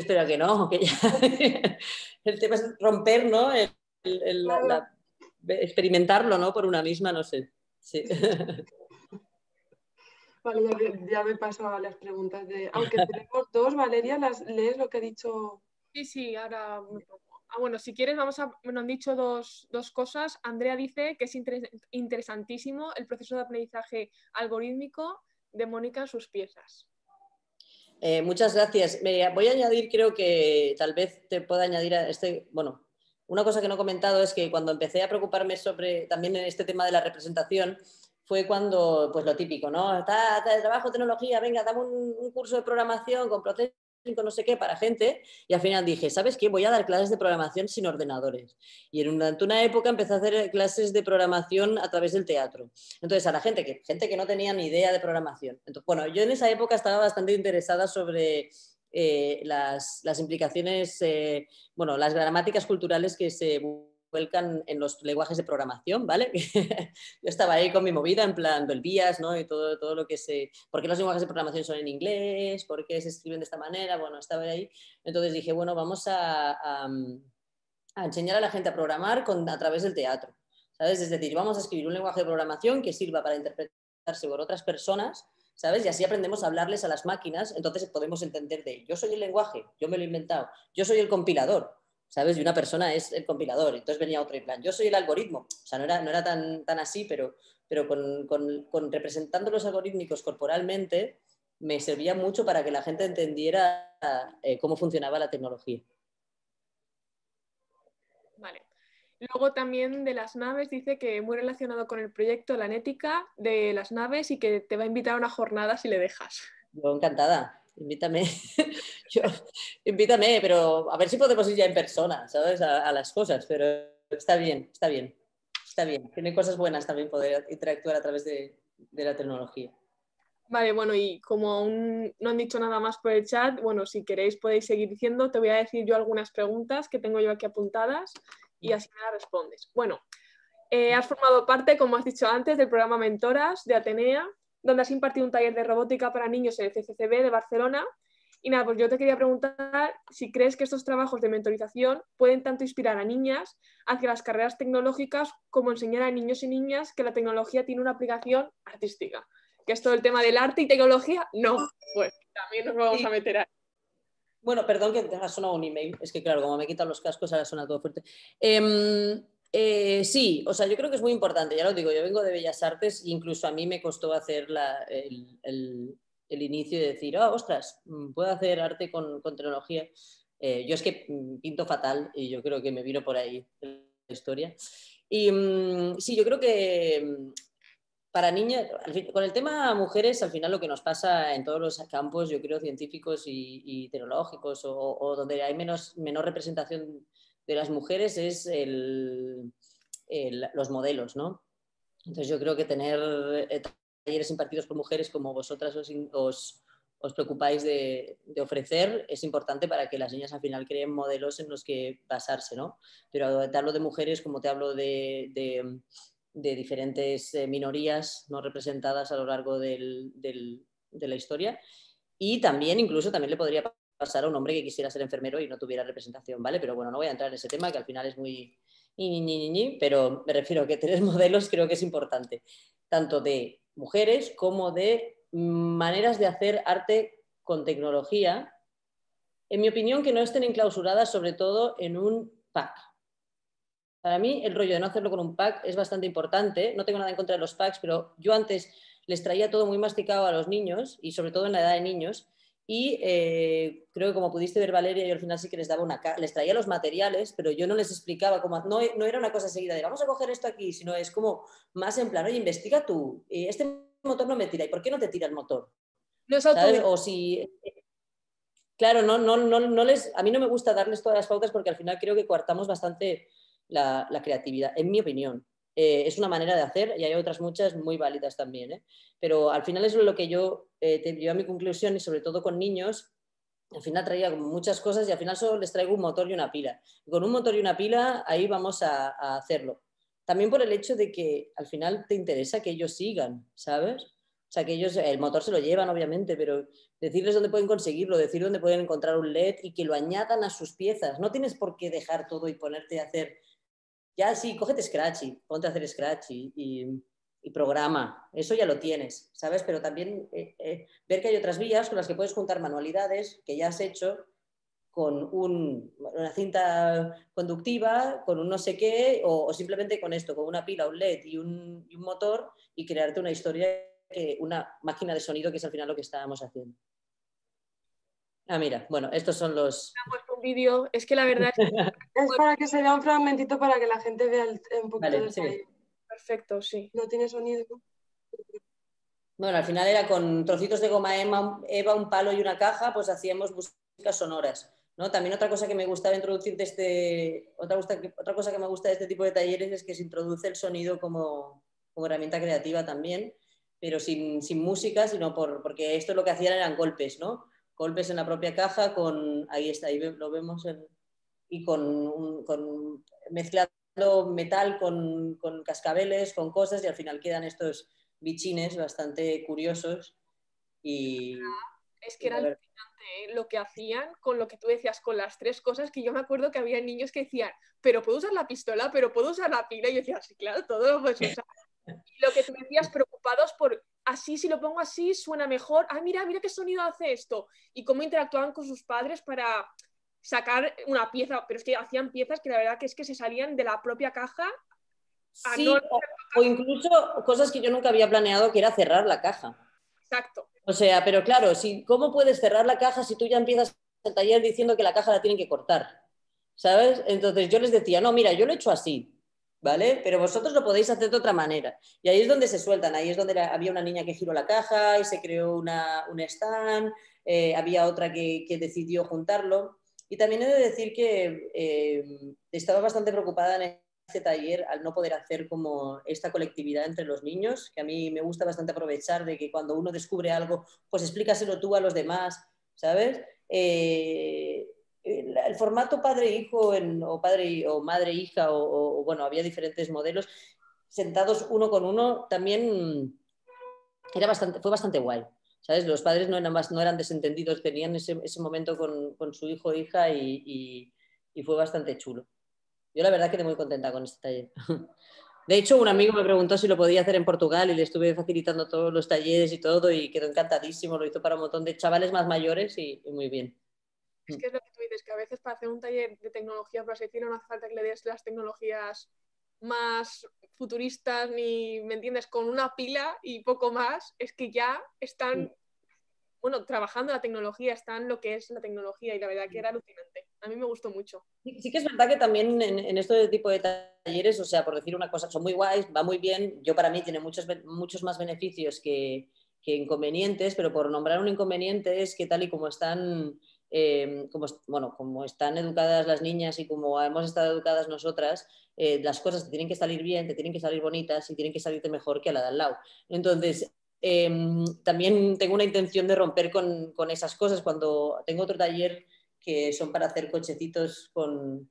espera que no, que ya. (laughs) el tema es romper, ¿no? experimentarlo, ¿no? Por una misma, no sé. Sí. Vale, ya, me paso a las preguntas de. Aunque tenemos dos, Valeria, las, ¿lees lo que ha dicho Sí, sí, ahora ah, bueno, si quieres, vamos a, bueno, han dicho dos, cosas. Andrea dice que es interesantísimo el proceso de aprendizaje algorítmico de Mónica en sus piezas. Eh, muchas gracias. Me voy a añadir, creo que tal vez te pueda añadir a este, bueno, una cosa que no he comentado es que cuando empecé a preocuparme sobre también en este tema de la representación, fue cuando, pues lo típico, ¿no? Está, trabajo, tecnología, venga, dame un, curso de programación con procesos no sé qué para gente y al final dije, ¿sabes qué? Voy a dar clases de programación sin ordenadores. Y en una, época empecé a hacer clases de programación a través del teatro. Entonces a la gente que, gente que no tenía ni idea de programación. Entonces, bueno, yo en esa época estaba bastante interesada sobre eh, las, implicaciones, eh, bueno, las gramáticas culturales que se vuelcan en los lenguajes de programación, ¿vale? (laughs) Yo estaba ahí con mi movida, en plan Bias, ¿no? Y todo, todo lo que se... ¿Por qué los lenguajes de programación son en inglés? ¿Por qué se escriben de esta manera? Bueno, estaba ahí. Entonces dije, bueno, vamos a, a, enseñar a la gente a programar con, a través del teatro, ¿sabes? Es decir, vamos a escribir un lenguaje de programación que sirva para interpretarse por otras personas ¿sabes? Y así aprendemos a hablarles a las máquinas, entonces podemos entender de, yo soy el lenguaje, yo me lo he inventado, yo soy el compilador, ¿sabes? Y una persona es el compilador, entonces venía otro y plan, yo soy el algoritmo, o sea, no era, no era tan, tan así, pero, pero con, representando los algorítmicos corporalmente me servía mucho para que la gente entendiera eh, cómo funcionaba la tecnología. Vale. Luego también de las naves dice que muy relacionado con el proyecto La de las naves y que te va a invitar a una jornada si le dejas. encantada invítame, (laughs) invítame, pero a ver si podemos ir ya en persona, ¿sabes? A, las cosas, pero está bien, está bien, está bien. Tiene cosas buenas también poder interactuar a través de, la tecnología. Vale, bueno, y como aún no han dicho nada más por el chat, bueno, si queréis podéis seguir diciendo, te voy a decir yo algunas preguntas que tengo yo aquí apuntadas y así me las respondes. Bueno, eh, has formado parte, como has dicho antes, del programa Mentoras de Atenea donde has impartido un taller de robótica para niños en el CCCB de Barcelona. Y nada, pues yo te quería preguntar si crees que estos trabajos de mentorización pueden tanto inspirar a niñas hacia las carreras tecnológicas como enseñar a niños y niñas que la tecnología tiene una aplicación artística. Que es todo el tema del arte y tecnología, no. Pues también nos vamos a meter ahí. Bueno, perdón que te ha sonado un email. Es que claro, como me quitan los cascos, ahora suena todo fuerte. Em, eh, sí, o sea, yo creo que es muy importante, ya lo digo, yo vengo de Bellas Artes incluso a mí me costó hacer el, inicio de decir, oh, ostras, mm, puedo hacer arte con, tecnología. Eh, yo es que mm, pinto fatal y yo creo que me vino por ahí la historia. Y mm, sí, yo creo que para niñas, con el tema mujeres, al final lo que nos pasa en todos los campos, yo creo, científicos y, tecnológicos, o, donde hay menos, menor representación de las mujeres es el, los modelos, ¿no? Entonces yo creo que tener eh, talleres impartidos por mujeres como vosotras os, preocupáis de, ofrecer es importante para que las niñas al final creen modelos en los que basarse, ¿no? Pero te hablo de mujeres como te hablo de, de, diferentes eh, minorías no representadas a lo largo del, de la historia y también incluso también le podría pasara a un hombre que quisiera ser enfermero y no tuviera representación, ¿vale? Pero bueno, no voy a entrar en ese tema que al final es muy... Pero me refiero a que tener (laughs) modelos creo que es importante, tanto de mujeres como de maneras de hacer arte con tecnología, en mi opinión, que no estén enclausuradas sobre todo en un pack. Para mí el rollo de no hacerlo con un pack es bastante importante, no tengo nada en contra de los packs, pero yo antes les traía todo muy masticado a los niños y sobre todo en la edad de niños y eh, creo que como pudiste ver Valeria, yo al final sí que les daba una les traía los materiales, pero yo no les explicaba cómo, no, era una cosa seguida de vamos a coger esto aquí, sino es como más en plan, oye, investiga tú, eh, este motor no me tira, ¿y por qué no te tira el motor? O si Claro, no, no, no, no les, a mí no me gusta darles todas las pautas porque al final creo que coartamos bastante la creatividad, en mi opinión. Eh, es una manera de hacer y hay otras muchas muy válidas también. ¿eh? Pero al final es lo que yo eh, te llevo a mi conclusión y sobre todo con niños, al final traía muchas cosas y al final solo les traigo un motor y una pila. con un motor y una pila ahí vamos a, a hacerlo. También por el hecho de que al final te interesa que ellos sigan, ¿sabes? O sea, que ellos, el motor se lo llevan, obviamente, pero decirles dónde pueden conseguirlo, decir dónde pueden encontrar un LED y que lo añadan a sus piezas. No tienes por qué dejar todo y ponerte a hacer ya sí, cógete Scratchy, ponte a hacer Scratch y, programa. Eso ya lo tienes, ¿sabes? Pero también eh, eh, ver que hay otras vías con las que puedes juntar manualidades que ya has hecho con una cinta conductiva, con un no sé qué, o, simplemente con esto, con una pila, un LED y un, motor y crearte una historia, una máquina de sonido, que es al final lo que estábamos haciendo. Ah, mira, bueno, estos son los... un vídeo, es que la verdad... (laughs) Es, para que se vea un fragmentito para que la gente vea el, un poquito de Perfecto, sí. No tiene sonido. Bueno, al final era con trocitos de goma eva, un palo y una caja, pues hacíamos músicas sonoras. También otra cosa que me gustaba introducir de este, otra, otra cosa que me gusta de este tipo de talleres es que se introduce el sonido como, herramienta creativa también, pero sin, música, sino por, porque esto lo que hacían eran golpes, ¿no? golpes en la propia caja, con, ahí está, ahí lo vemos, y con, mezclado metal con, cascabeles, con cosas, y al final quedan estos bichines bastante curiosos. Y, es que era alucinante ¿eh? lo que hacían con lo que tú decías, con las tres cosas, que yo me acuerdo que había niños que decían, pero puedo usar la pistola, pero puedo usar la pila, y yo decía, sí, claro, todo lo pues, usar. Y lo que tú decías, preocupados por así, si lo pongo así, suena mejor. Ah, mira, mira qué sonido hace esto. Y cómo interactuaban con sus padres para sacar una pieza, pero es que hacían piezas que la verdad que es que se salían de la propia caja. o, incluso cosas que yo nunca había planeado, que era cerrar la caja. Exacto. O sea, pero claro, si, ¿cómo puedes cerrar la caja si tú ya empiezas el taller diciendo que la caja la tienen que cortar? ¿Sabes? Entonces yo les decía, no, mira, yo lo he hecho así. ¿vale? Pero vosotros lo podéis hacer de otra manera. Y ahí es donde se sueltan, ahí es donde había una niña que giró la caja y se creó una, un stand, eh, había otra que, decidió juntarlo. Y también he de decir que eh, estaba bastante preocupada en este taller al no poder hacer como esta colectividad entre los niños, que a mí me gusta bastante aprovechar de que cuando uno descubre algo, pues explícaselo tú a los demás, ¿sabes? Eh, el, formato padre-hijo o padre o madre-hija o, bueno, había diferentes modelos sentados uno con uno también era bastante, fue bastante guay. ¿Sabes? Los padres no eran, más, no eran desentendidos, tenían ese, ese momento con, con, su hijo hija y, y, fue bastante chulo. Yo la verdad quedé muy contenta con este taller. (laughs) De hecho, un amigo me preguntó si lo podía hacer en Portugal y le estuve facilitando todos los talleres y todo y quedó encantadísimo. Lo hizo para un montón de chavales más mayores y muy bien. Es que es lo que tú dices, que a veces para hacer un taller de tecnología, por no hace falta que le des las tecnologías más futuristas ni, ¿me entiendes?, con una pila y poco más, es que ya están, bueno, trabajando la tecnología, están lo que es la tecnología y la verdad que era alucinante. A mí me gustó mucho. Sí, que es verdad que también en, este tipo de talleres, o sea, por decir una cosa, son muy guays, va muy bien, yo para mí tiene muchos, muchos más beneficios que, que inconvenientes, pero por nombrar un inconveniente es que tal y como están Em, como, bueno, como están educadas las niñas y como hemos estado educadas nosotras, eh, las cosas te tienen que salir bien, te tienen que salir bonitas y tienen que salirte mejor que a la de al lado. Entonces, em, también tengo una intención de romper con, con, esas cosas. Cuando tengo otro taller que son para hacer cochecitos con,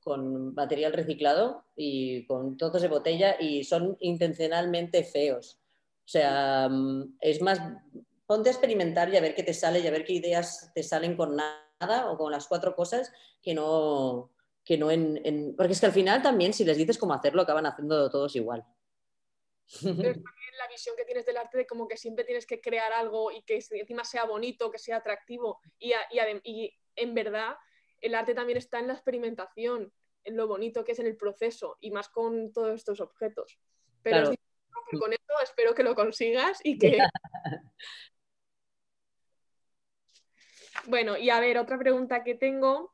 con material reciclado y con tozos de botella y son intencionalmente feos. O sea, mm, es más ponte a experimentar y a ver qué te sale y a ver qué ideas te salen con nada o con las cuatro cosas que no, que no en, Porque es que al final también si les dices cómo hacerlo, acaban haciendo todos igual. Pero (laughs) también la visión que tienes del arte de como que siempre tienes que crear algo y que encima sea bonito, que sea atractivo. Y, y, en verdad el arte también está en la experimentación, en lo bonito que es en el proceso y más con todos estos objetos. Pero con esto espero que lo consigas y que (laughs) Bueno, y a ver, otra pregunta que tengo.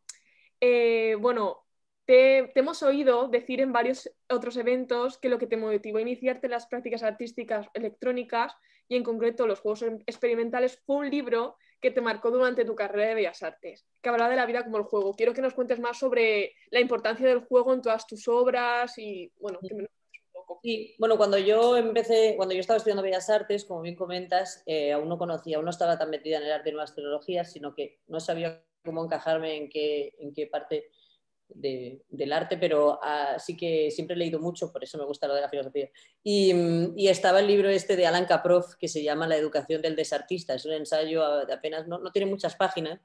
Eh, bueno, te, hemos oído decir en varios otros eventos que lo que te motivó a iniciarte en las prácticas artísticas electrónicas y en concreto los juegos experimentales fue un libro que te marcó durante tu carrera de Bellas Artes, que hablaba de la vida como el juego. Quiero que nos cuentes más sobre la importancia del juego en todas tus obras y, bueno, y bueno, cuando yo empecé, cuando yo estaba estudiando Bellas Artes, como bien comentas, eh, aún no conocía, aún no estaba tan metida en el arte de nuevas tecnologías, sino que no sabía cómo encajarme en qué, en qué parte del arte, pero así ah, que siempre he leído mucho, por eso me gusta lo de la filosofía. Y, estaba el libro este de Alan Kaprov que se llama La educación del desartista. Es un ensayo, de apenas no, tiene muchas páginas,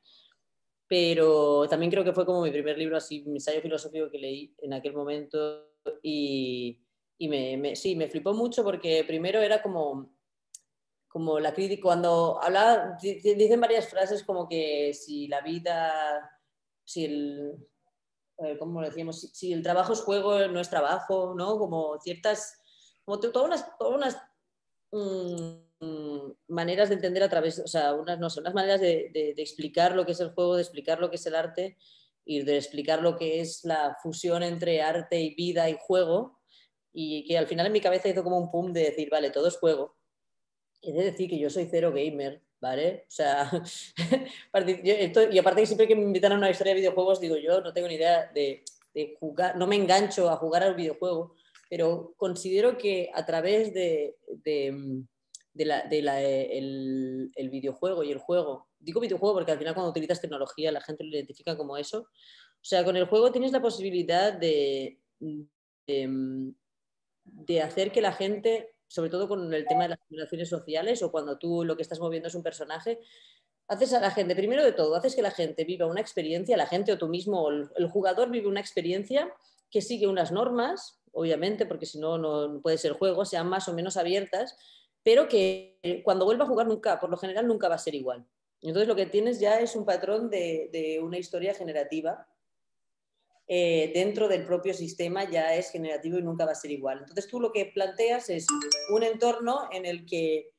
pero también creo que fue como mi primer libro, así, ensayo filosófico que leí en aquel momento. Y, y me, sí, me flipó mucho porque primero era como, como la crítica, cuando hablaba, dicen varias frases como que si la vida, si el, eh, si, el trabajo es juego, no es trabajo, ¿no? Como ciertas, como todas unas, mm, maneras de entender a través, o sea, unas, no sé, unas maneras de explicar lo que es el juego, de explicar lo que es el arte y de explicar lo que es la fusión entre arte y vida y juego, y que al final en mi cabeza hizo como un pum de decir, vale, todo es juego. es decir que yo soy cero gamer, ¿vale? O sea, (laughs) y aparte que siempre que me invitan a una historia de videojuegos, digo, yo no tengo ni idea de, jugar, no me engancho a jugar al videojuego, pero considero que a través de, de, mm, la, eh, el videojuego y el juego, digo videojuego porque al final cuando utilizas tecnología la gente lo identifica como eso, o sea, con el juego tienes la posibilidad de, de, mm, de hacer que la gente, sobre todo con el tema de las relaciones sociales o cuando tú lo que estás moviendo es un personaje, haces a la gente, primero de todo, haces que la gente viva una experiencia, la gente o tú mismo o el, jugador vive una experiencia que sigue unas normas, obviamente, porque si no, no puede ser juego, sean más o menos abiertas, pero que cuando vuelva a jugar nunca, por lo general, nunca va a ser igual. Entonces lo que tienes ya es un patrón de una historia generativa eh, dentro del propio sistema ya es generativo y nunca va a ser igual. Entonces tú lo que planteas es un entorno en el que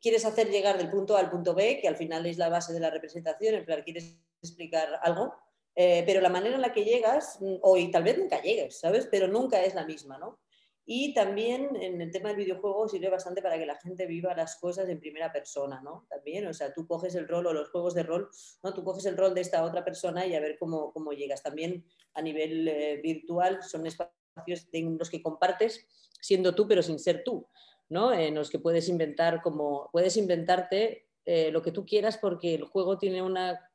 quieres hacer llegar del punto A al punto B, que al final es la base de la representación, en plan quieres explicar algo, eh, pero la manera en la que llegas, mm, o tal vez nunca llegues, ¿sabes? Pero nunca es la misma, ¿no? Y también en el tema del videojuego sirve bastante para que la gente viva las cosas en primera persona, ¿no? También, o sea, tú coges el rol o los juegos de rol, ¿no? Tú coges el rol de esta otra persona y a ver cómo, llegas. También a nivel eh, virtual son espacios en los que compartes siendo tú pero sin ser tú, ¿no? En los que puedes inventar como, puedes inventarte eh, lo que tú quieras porque el juego tiene una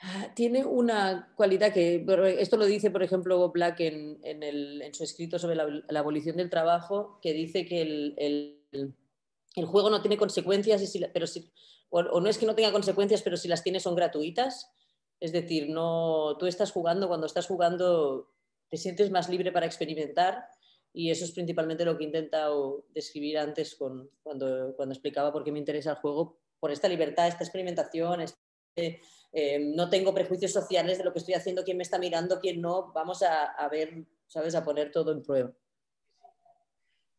Ah, tiene una cualidad que, e, esto lo dice, por ejemplo, Bob Black en, su escrito sobre la, abolición del trabajo, que dice que el, juego no tiene consecuencias, pero si, o, no es que no tenga consecuencias, pero si las tiene son gratuitas. Es decir, no, tú estás jugando, cuando estás jugando te sientes más libre para experimentar y eso es principalmente lo que he intentado describir antes con, cuando, cuando explicaba por qué me interesa el juego, por esta libertad, esta experimentación, eh, no tengo prejuicios sociales de lo que estoy haciendo, quién me está mirando, quién no, vamos a, ver, ¿sabes? A poner todo en prueba.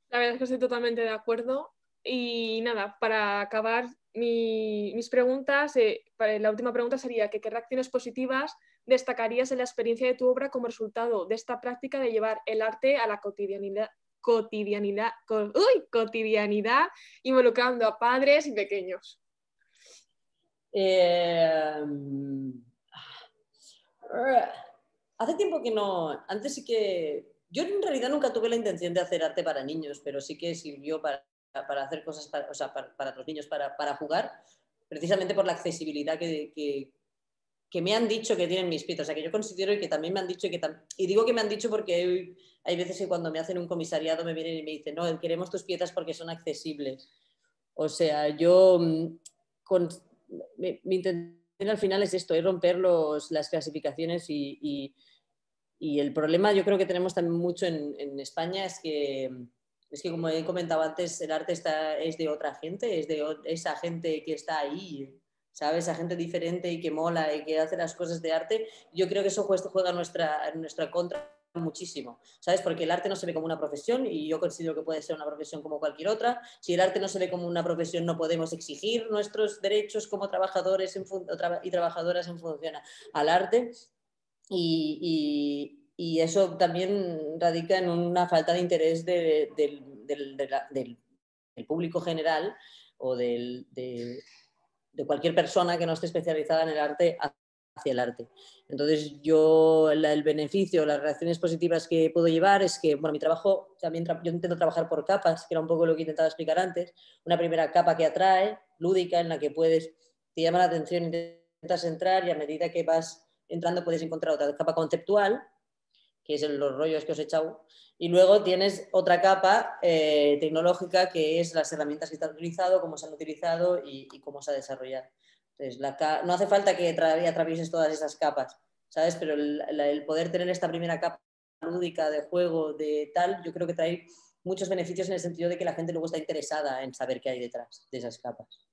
La verdad es que estoy totalmente de acuerdo. Y nada, para acabar mis preguntas, eh, la última pregunta sería, ¿qué, reacciones positivas destacarías en la experiencia de tu obra como resultado de esta práctica de llevar el arte a la cotidianidad, cotidianidad, cotidianidad involucrando a padres y pequeños? Eh, mm, hace tiempo que no, antes sí que, yo en realidad nunca tuve la intención de hacer arte para niños, pero sí que sirvió para, para hacer cosas para, o sea, para, para los niños, para, jugar, precisamente por la accesibilidad que, que, me han dicho que tienen mis piezas O sea, que yo considero y que también me han dicho, y, que y digo que me han dicho porque hay, veces que cuando me hacen un comisariado me vienen y me dicen, no, queremos tus piezas porque son accesibles. O sea, yo mm, con, mi, intención al final es esto, es romper las clasificaciones y, y, el problema yo creo que tenemos también mucho en, España es que, es que, como he comentado antes, el arte está, es de otra gente, es de esa gente que está ahí, ¿sabes? esa gente diferente y que mola y que hace las cosas de arte. Yo creo que eso juega nuestra, nuestra contra muchísimo, ¿sabes? Porque el arte no se ve como una profesión y yo considero que puede ser una profesión como cualquier otra. Si el arte no se ve como una profesión, no podemos exigir nuestros derechos como trabajadores y trabajadoras en función al arte. Y, eso también radica en una falta de interés del, público general o de cualquier persona que no esté especializada en el arte hacia el arte. Entonces, yo el beneficio, las reacciones positivas que puedo llevar es que, bueno, mi trabajo también, yo intento trabajar por capas, que era un poco lo que intentaba explicar antes. Una primera capa que atrae, lúdica, en la que puedes, te llama la atención, intentas entrar y a medida que vas entrando puedes encontrar otra capa conceptual, que es en los rollos que os he echado, y luego tienes otra capa eh, tecnológica, que es las herramientas que se han utilizado, cómo se han utilizado y, y cómo se ha desarrollado no hace falta que atravieses todas esas capas, ¿sabes? Pero el, poder tener esta primera capa lúdica de juego, de tal, yo creo que trae muchos beneficios en el sentido de que la gente luego está interesada en saber qué hay detrás de esas capas.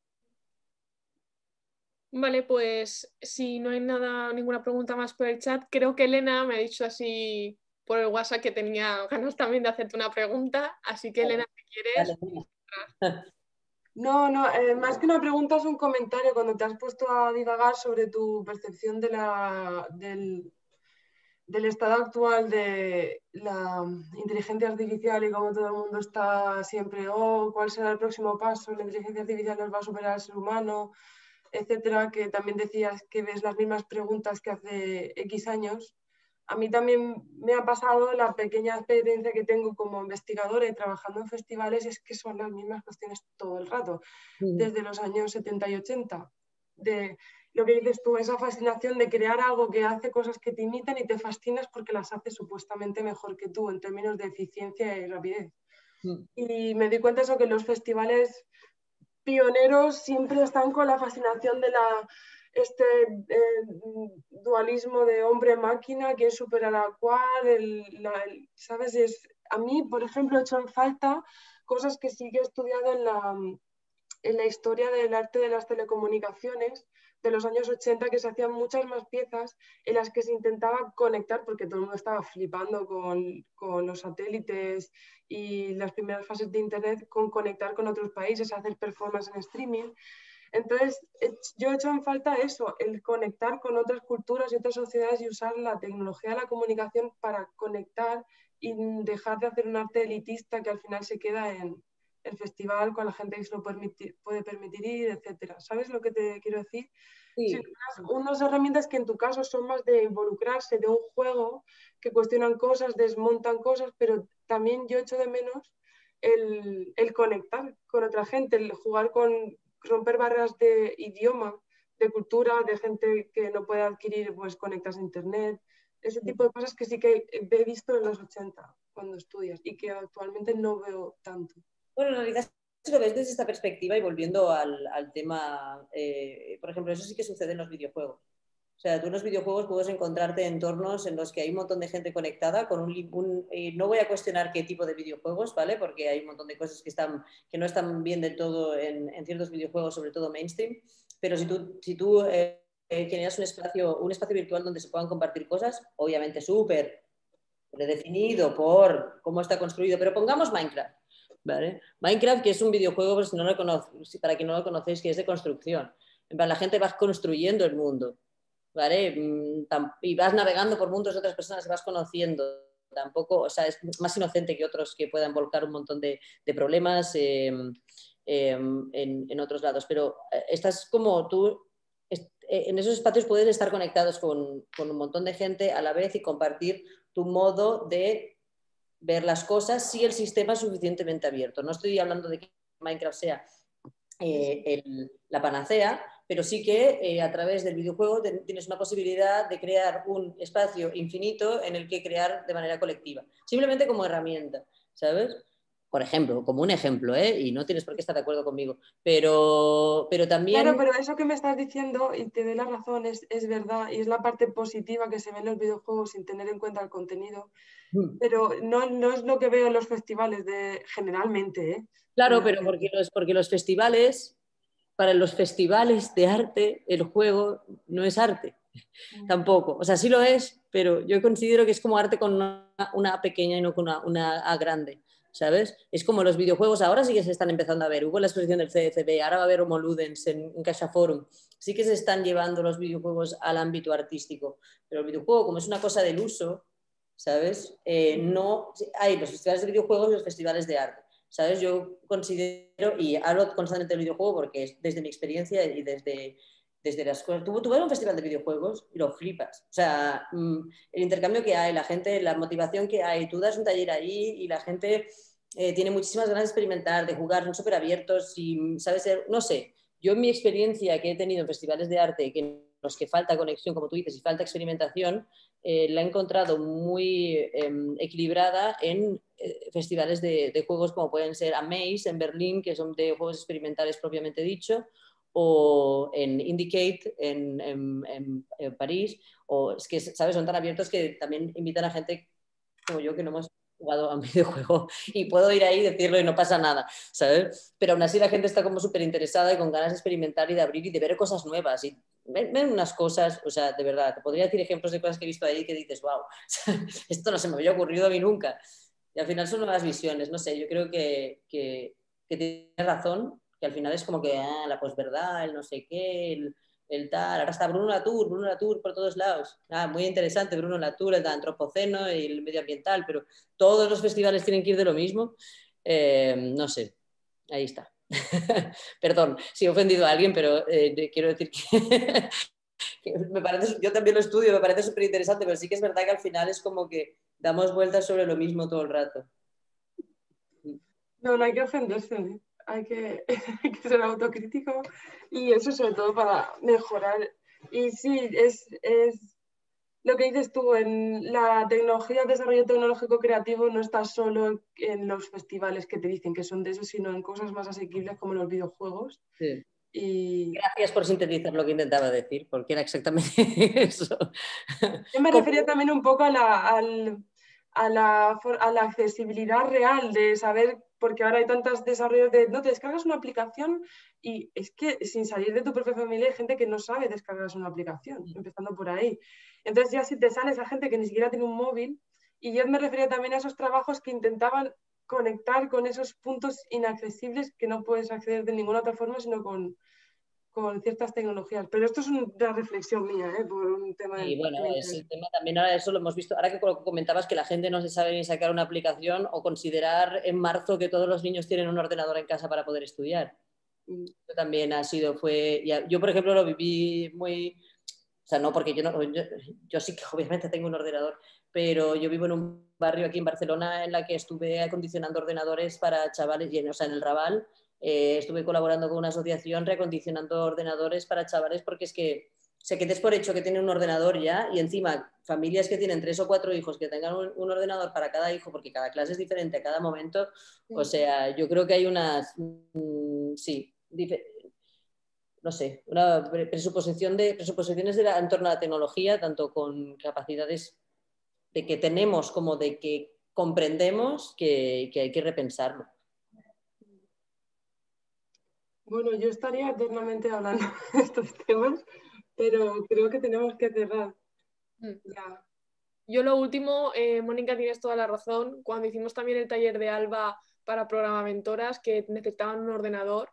Vale, pues si no hay nada, ninguna pregunta más por el chat, creo que Elena me ha dicho así por el WhatsApp que tenía ganas también de hacerte una pregunta, así que Elena, si quieres... (laughs) No, no, eh, más que una pregunta es un comentario cuando te has puesto a divagar sobre tu percepción de la, del, estado actual de la inteligencia artificial y cómo todo el mundo está siempre, o oh, cuál será el próximo paso, la inteligencia artificial nos va a superar al ser humano, etcétera, que también decías que ves las mismas preguntas que hace X años a mí también me ha pasado la pequeña experiencia que tengo como investigadora y trabajando en festivales es que son las mismas cuestiones todo el rato, mm. desde los años 70 y 80. De lo que dices tú, esa fascinación de crear algo que hace cosas que te imitan y te fascinas porque las hace supuestamente mejor que tú en términos de eficiencia y rapidez. Mm. Y me di cuenta eso que los festivales pioneros siempre están con la fascinación de la este eh, dualismo de hombre-máquina, quién superará a cuál, la, ¿sabes? Es, a mí, por ejemplo, he hecho en falta cosas que sí que he estudiado en la, en la historia del arte de las telecomunicaciones de los años 80 que se hacían muchas más piezas en las que se intentaba conectar porque todo el mundo estaba flipando con, con los satélites y las primeras fases de internet con conectar con otros países, hacer performance en streaming entonces, yo he hecho en falta eso, el conectar con otras culturas y otras sociedades y usar la tecnología de la comunicación para conectar y dejar de hacer un arte elitista que al final se queda en el festival con la gente que se lo puede permitir ir, etcétera. ¿Sabes lo que te quiero decir? Sí. unas herramientas que en tu caso son más de involucrarse, de un juego, que cuestionan cosas, desmontan cosas, pero también yo echo de menos el, el, conectar con otra gente, el jugar con, romper barreras de idioma, de cultura, de gente que no puede adquirir pues, conectas a Internet, ese tipo de cosas que sí que he visto en los 80 cuando estudias y que actualmente no veo tanto. Bueno, en realidad lo ves desde esta perspectiva y volviendo al, tema, eh, por ejemplo, eso sí que sucede en los videojuegos. O sea, tú en los videojuegos puedes encontrarte entornos en los que hay un montón de gente conectada con un... Eh, no voy a cuestionar qué tipo de videojuegos, ¿vale? Porque hay un montón de cosas que, están, que no están bien del todo en, ciertos videojuegos, sobre todo mainstream. Pero si tú, si tú eh, eh, generas un espacio, un espacio virtual donde se puedan compartir cosas, obviamente súper predefinido por cómo está construido, pero pongamos Minecraft. ¿vale? Minecraft, que es un videojuego, pues, para quien no lo conocéis, que es de construcción. la gente va construyendo el mundo. ¿vale? Mm, y vas navegando por mundos de otras personas y vas conociendo. Tampoco, o sea, es más inocente que otros que puedan volcar un montón de, problemas em, em, en, otros lados. Pero eh, estás como tú, eh, en esos espacios puedes estar conectados con, con un montón de gente a la vez y compartir tu modo de ver las cosas si el sistema es suficientemente abierto. No estoy hablando de que Minecraft sea eh, la panacea, pero sí que eh, a través del videojuego tienes una posibilidad de crear un espacio infinito en el que crear de manera colectiva, simplemente como herramienta, ¿sabes? Por ejemplo, como un ejemplo, ¿eh? y no tienes por qué estar de acuerdo conmigo, pero, pero también... Claro, pero eso que me estás diciendo, y te doy la razón, es, verdad, y es la parte positiva que se ve en los videojuegos sin tener en cuenta el contenido, mm. pero no, no es lo que veo en los festivales de, generalmente. ¿eh? Claro, pero eh, porque porque los festivales para los festivales de arte el juego no es arte, mm. tampoco. O sea, sí lo es, pero yo considero que es como arte con una, pequeña y no con una, A grande. ¿Sabes? Es como los videojuegos ahora sí que se están empezando a ver. Hubo la exposición del CDCB, ahora va a haber Homo en, en Sí que se están llevando los videojuegos al ámbito artístico. Pero el videojuego, como es una cosa del uso, ¿sabes? Eh, no, hay los festivales de videojuegos y los festivales de arte. ¿sabes? Yo considero, y hablo constantemente del videojuego porque es desde mi experiencia y desde, desde las cosas... Tú, vas a un festival de videojuegos y lo flipas. O sea, mm, el intercambio que hay, la gente, la motivación que hay, tú das un taller ahí y la gente... Eh, tiene muchísimas ganas de experimentar, de jugar, son súper abiertos y, mm, ¿sabes? No sé, yo en mi experiencia que he tenido en festivales de arte, que los que falta conexión, como tú dices, y falta experimentación, eh, la he encontrado muy em, equilibrada en eh, festivales de, juegos como pueden ser Amaze en Berlín, que son de juegos experimentales propiamente dicho, o en Indicate en, París, o es que, ¿sabes? Son tan abiertos que también invitan a gente como yo que no hemos jugado a un (laughs) videojuego y puedo ir ahí y decirlo y no pasa nada, ¿sabes? Pero aún así la gente está como súper interesada y con ganas de experimentar y de abrir y de ver cosas nuevas y ven, unas cosas, o sea, de verdad, te podría decir ejemplos de cosas que he visto ahí que dices, wow, (laughs) esto no se me había ocurrido a mí nunca. Y al final son nuevas visiones, no sé, yo creo que, que, tienes razón, que al final es como que ah, la posverdad, el no sé qué, el el tal, ahora está Bruno Latour, Bruno Latour por todos lados. Ah, muy interesante, Bruno Latour, el antropoceno y el medioambiental, pero todos los festivales tienen que ir de lo mismo. Eh, no sé, ahí está. (laughs) Perdón si he ofendido a alguien, pero eh, quiero decir (laughs) que, me parece, yo también lo estudio, me parece súper interesante, pero sí que es verdad que al final es como que damos vueltas sobre lo mismo todo el rato. No, no hay que ofenderse. ¿eh? (laughs) hay que, ser autocrítico y eso sobre todo para mejorar. Y sí, es, es lo que dices tú, en la tecnología, el desarrollo tecnológico creativo no está solo en los festivales que te dicen que son de eso, sino en cosas más asequibles como los videojuegos. Sí. Y... Gracias por sintetizar lo que intentaba decir, porque era exactamente (laughs) eso. Yo me refería también un poco a la, al a la, accesibilidad real, de saber, porque ahora hay tantos desarrollos de, no, te descargas una aplicación y es que sin salir de tu propia familia hay gente que no sabe descargar una aplicación, mm. empezando por ahí. Entonces ya si te sale esa gente que ni siquiera tiene un móvil, y yo me refería también a esos trabajos que intentaban conectar con esos puntos inaccesibles que no puedes acceder de ninguna otra forma, sino con, con ciertas tecnologías. Pero esto es una reflexión mía, ¿eh? por un tema... bueno, también, ahora eso lo hemos visto, ahora que comentabas que la gente no se sabe ni sacar una aplicación o considerar en marzo que todos los niños tienen un ordenador en casa para poder estudiar. Yo mm. también ha sido, fue, yo por ejemplo lo viví muy, o sea, no porque yo yo, sí que (laughs) obviamente tengo un ordenador, pero yo vivo en un barrio aquí en Barcelona en la que estuve acondicionando ordenadores para chavales, y o sea, en el Raval, eh, estuve colaborando con una asociación recondicionando ordenadores para chavales porque es que se quedes por hecho que tienen un ordenador ya y encima familias que tienen tres o cuatro hijos que tengan un, ordenador para cada hijo porque cada clase es diferente a cada momento. O sea, yo creo que hay unas, mm, sí, no sé, una presuposición de, presuposiciones de en torno a la tecnología, tanto con capacidades de que tenemos como de que comprendemos que, que hay que repensarlo. Bueno, yo estaría eternamente hablando (laughs) de estos temas, pero creo que tenemos que cerrar. Mm. Ya. Yo lo último, eh, Mónica, tienes toda la razón. Cuando hicimos también el taller de Alba para programadoras que necesitaban un ordenador,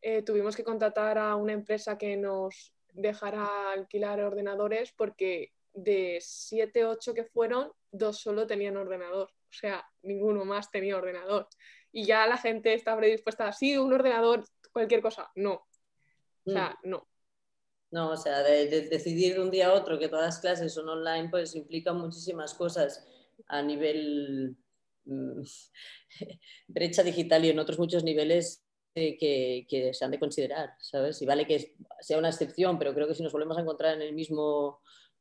eh, tuvimos que contratar a una empresa que nos dejara alquilar ordenadores porque de 7, 8 que fueron, dos solo tenían ordenador. O sea, ninguno más tenía ordenador y ya la gente está predispuesta, sí, un ordenador, cualquier cosa. No. O sea, mm. no. No, o sea, de, decidir de un día a otro que todas las clases son online, pues implica muchísimas cosas a nivel mm, (laughs) brecha digital y en otros muchos niveles eh, que, se han de considerar, ¿sabes? Y vale que sea una excepción, pero creo que si nos volvemos a encontrar en el mismo,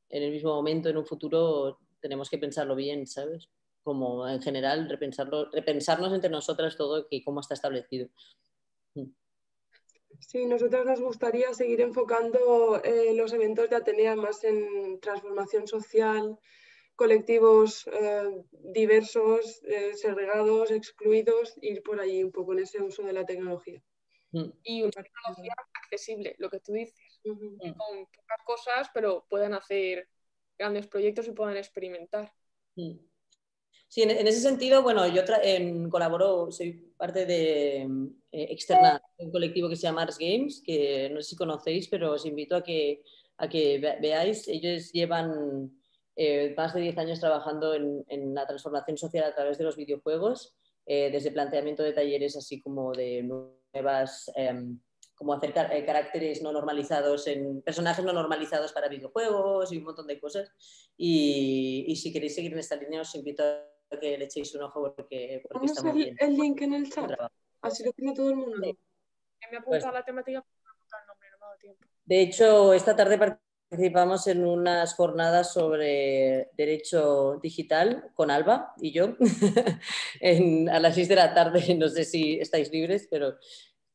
en el mismo momento, en un futuro, tenemos que pensarlo bien, ¿sabes? como en general repensarlo, repensarnos entre nosotras todo y cómo está establecido. Mm. Sí, nosotras nos gustaría seguir enfocando eh, los eventos de Atenea más en transformación social, colectivos eh, diversos, eh, segregados, excluidos, ir por ahí un poco en ese uso de la tecnología. Mm. Y una tecnología accesible, lo que tú dices, con pocas cosas, pero puedan hacer grandes proyectos y puedan experimentar. Mm. Sí, en, ese sentido, bueno, yo em, colaboro, soy parte de em, eh, externa un colectivo que se llama Ars Games, que no sé si conocéis, pero os invito a que, a que veáis. Ellos llevan eh, más de 10 años trabajando en, en, la transformación social a través de los videojuegos, eh, desde planteamiento de talleres así como de nuevas em, como hacer eh, caracteres no normalizados en personajes no normalizados para videojuegos y un montón de cosas. Y, y, si queréis seguir en esta línea, os invito a que le echéis un ojo porque, porque estamos el, el, link en el chat, así lo tiene todo el mundo. Me pues la temática, De hecho, esta tarde participamos en unas jornadas sobre derecho digital con Alba y yo (laughs) a las 6 de la tarde. No sé si estáis libres, pero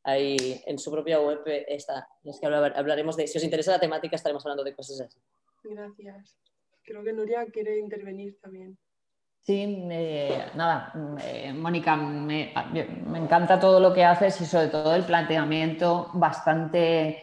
ahí en su propia web está. que hablaremos de, si os interesa la temática, estaremos hablando de cosas así. Gracias. Creo que Nuria quiere intervenir también. Sí, eh, nada, eh, Mónica, me, encanta todo lo que haces y sobre todo el planteamiento bastante,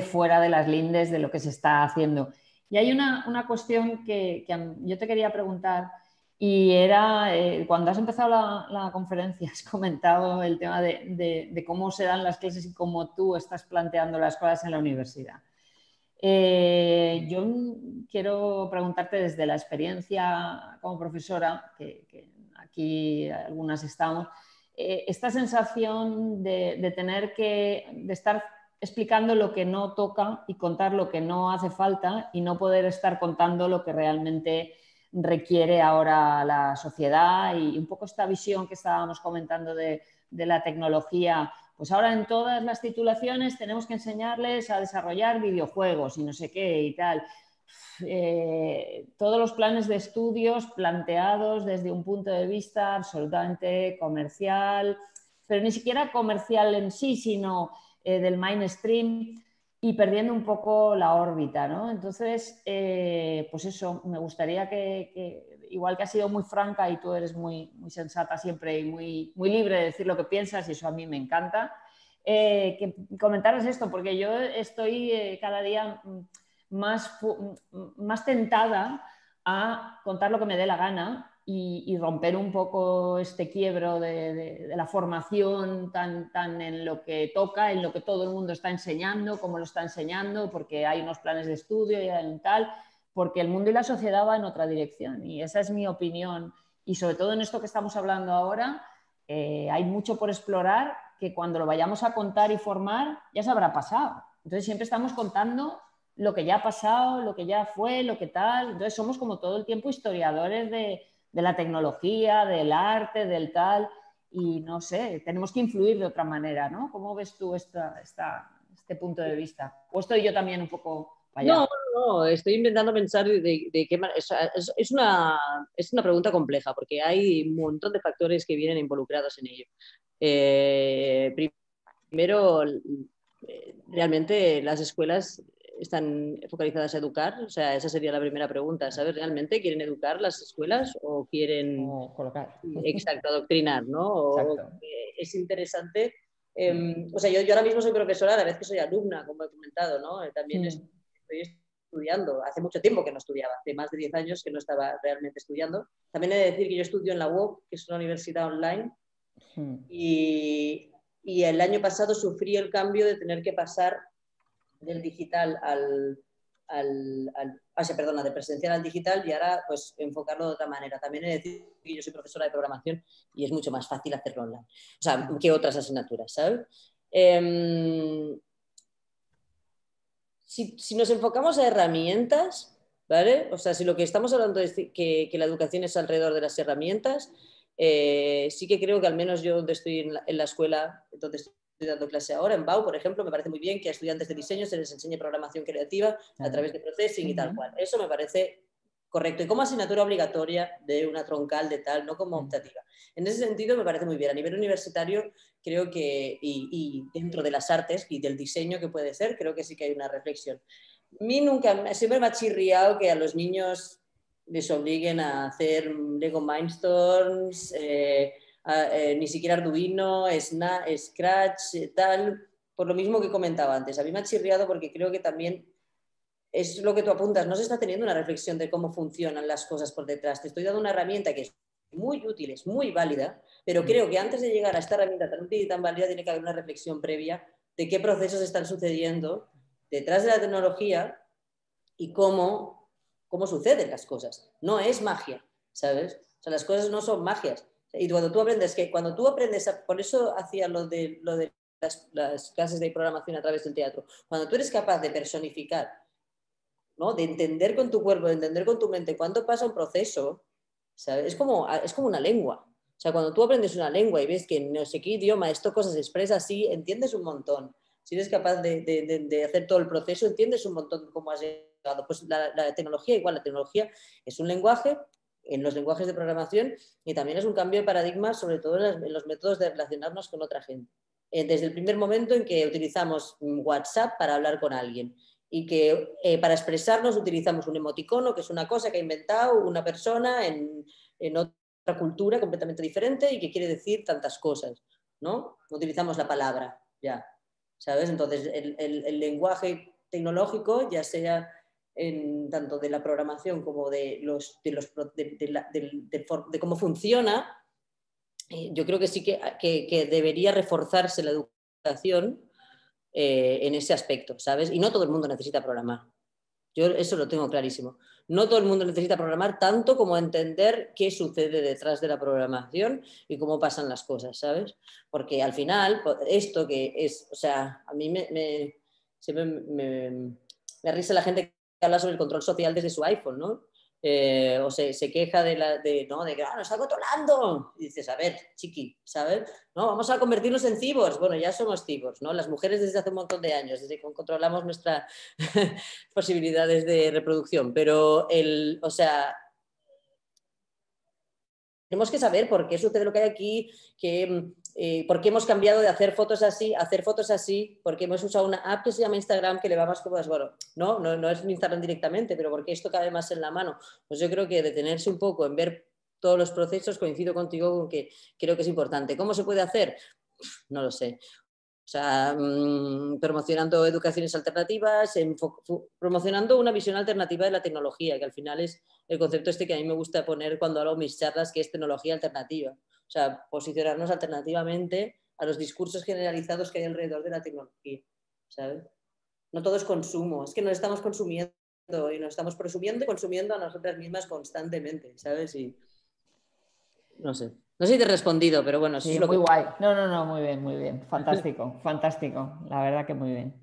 fuera de las lindes de lo que se está haciendo. Y hay una, cuestión que, yo te quería preguntar y era, eh, cuando has empezado la, conferencia, (laughs) has comentado el tema de, de cómo se dan las clases y cómo tú estás planteando las cosas en la universidad. Eh, yo quiero preguntarte desde la experiencia como profesora, que, aquí algunas estamos, eh, esta sensación de, tener que, de estar explicando lo que no toca y contar lo que no hace falta y no poder estar contando lo que realmente requiere ahora la sociedad y un poco esta visión que estábamos comentando de la tecnología pues ahora en todas las titulaciones tenemos que enseñarles a desarrollar videojuegos y no sé qué y tal. Eh, todos los planes de estudios planteados desde un punto de vista absolutamente comercial, pero ni siquiera comercial en sí, sino eh, del mainstream y perdiendo un poco la órbita, ¿no? Entonces, eh, pues eso, me gustaría que igual que has sido muy franca y tú eres muy, sensata siempre y muy, libre de decir lo que piensas y eso a mí me encanta, eh, comentaros esto, porque yo estoy eh, cada día mm, mm, más, tentada a contar lo que me dé la gana y, romper un poco este quiebro de, la formación tan, tan en lo que toca, en lo que todo el mundo está enseñando, cómo lo está enseñando, porque hay unos planes de estudio y tal porque el mundo y la sociedad va en otra dirección y esa es mi opinión. Y sobre todo en esto que estamos hablando ahora, eh, hay mucho por explorar que cuando lo vayamos a contar y formar ya se habrá pasado. Entonces siempre estamos contando lo que ya ha pasado, lo que ya fue, lo que tal. Entonces somos como todo el tiempo historiadores de, la tecnología, del arte, del tal. Y no sé, tenemos que influir de otra manera, ¿no? ¿Cómo ves tú esta, este punto de vista? ¿O estoy yo también un poco... Allá no, estoy intentando pensar de, qué manera. Es, una, pregunta compleja porque hay un montón de factores que vienen involucrados en ello. Eh, primero, eh, realmente las escuelas están focalizadas a educar? O sea, esa sería la primera pregunta. ¿Sabes realmente quieren educar las escuelas o quieren colocar? Exacto, adoctrinar, ¿no? es interesante. Em, o sea, yo, ahora mismo soy profesora, a la vez que soy alumna, como he comentado, ¿no? Eh, también mm. estoy estudiando, hace mucho tiempo que no estudiaba, hace más de 10 años que no estaba realmente estudiando. También he de decir que yo estudio en la UOC, que es una universidad online, hmm. y, y el año pasado sufrí el cambio de tener que pasar del digital al, al, perdona, de presencial al digital y ahora pues enfocarlo de otra manera. También he de decir que yo soy profesora de programación y es mucho más fácil hacerlo online, o sea, que otras asignaturas, ¿sabes? Eh, si, nos enfocamos a herramientas, ¿vale? O sea, si lo que estamos hablando es que, la educación es alrededor de las herramientas, eh, sí que creo que al menos yo donde estoy en la, escuela, donde estoy dando clase ahora, en BAU, por ejemplo, me parece muy bien que a estudiantes de diseño se les enseñe programación creativa a través de processing y tal cual. Eso me parece correcto y como asignatura obligatoria de una troncal de tal, no como optativa. En ese sentido me parece muy bien. A nivel universitario creo que, y, dentro de las artes y del diseño que puede ser, creo que sí que hay una reflexión. A mí nunca, siempre me ha chirriado que a los niños les obliguen a hacer Lego Mindstorms, eh, eh, ni siquiera Arduino, Scratch, eh, tal, por lo mismo que comentaba antes. A mí me ha chirriado porque creo que también es lo que tú apuntas, no se está teniendo una reflexión de cómo funcionan las cosas por detrás. Te estoy dando una herramienta que es muy útil, es muy válida, pero mm. creo que antes de llegar a esta herramienta tan útil y tan válida tiene que haber una reflexión previa de qué procesos están sucediendo detrás de la tecnología y cómo, cómo suceden las cosas. No es magia, ¿sabes? O sea, las cosas no son magias. Y cuando tú aprendes que, cuando tú aprendes, por eso hacía lo de, de las clases de programación a través del teatro, cuando tú eres capaz de personificar ¿no? De entender con tu cuerpo, de entender con tu mente cuánto pasa un proceso, Es como, una lengua. O sea, cuando tú aprendes una lengua y ves que no sé qué idioma esto cosas se expresa así, entiendes un montón. Si eres capaz de, hacer todo el proceso, entiendes un montón cómo has llegado. Pues la, tecnología, igual, la tecnología es un lenguaje, en los lenguajes de programación y también es un cambio de paradigma, sobre todo en, los métodos de relacionarnos con otra gente. Eh, desde el primer momento en que utilizamos WhatsApp para hablar con alguien y que eh, para expresarnos utilizamos un emoticono, que es una cosa que ha inventado una persona en, en otra cultura completamente diferente y que quiere decir tantas cosas, ¿no? utilizamos la palabra, ya, ¿sabes? Entonces, el, el, lenguaje tecnológico, ya sea en, tanto de la programación como de, los, de, los, de, cómo funciona, eh, yo creo que sí que, que debería reforzarse la educación eh, en ese aspecto, ¿sabes? Y no todo el mundo necesita programar. Yo eso lo tengo clarísimo. No todo el mundo necesita programar tanto como entender qué sucede detrás de la programación y cómo pasan las cosas, ¿sabes? Porque al final, esto que es, o sea, a mí me, me risa la gente que habla sobre el control social desde su iPhone, ¿no? Eh, o se, queja de, la, de, ¿no? de que ah, nos está controlando. Y dices, a ver, chiqui, ¿sabes? No, vamos a convertirnos en cibors. Bueno, ya somos cibors, ¿no? Las mujeres desde hace un montón de años, desde que controlamos nuestras (laughs) posibilidades de reproducción. Pero, el, o sea, tenemos que saber por qué sucede lo que hay aquí, que, mm, eh, por qué hemos cambiado de hacer fotos así, hacer fotos así, porque hemos usado una app que se llama Instagram que le va más cómodo, Bueno, no, no, no es Instagram directamente, pero porque esto cabe más en la mano. Pues yo creo que detenerse un poco en ver todos los procesos, coincido contigo con que creo que es importante. ¿Cómo se puede hacer? No lo sé. O sea, mm, promocionando educaciones alternativas, promocionando una visión alternativa de la tecnología, que al final es el concepto este que a mí me gusta poner cuando hago mis charlas, que es tecnología alternativa. O sea, posicionarnos alternativamente a los discursos generalizados que hay alrededor de la tecnología. ¿sabes? No todo es consumo, es que nos estamos consumiendo y nos estamos presumiendo y consumiendo a nosotras mismas constantemente, ¿sabes? Y no sé. No sé si te he respondido, pero bueno, sí, lo muy guay. No, no, no, muy bien, muy bien. Fantástico, (laughs) fantástico. La verdad que muy bien.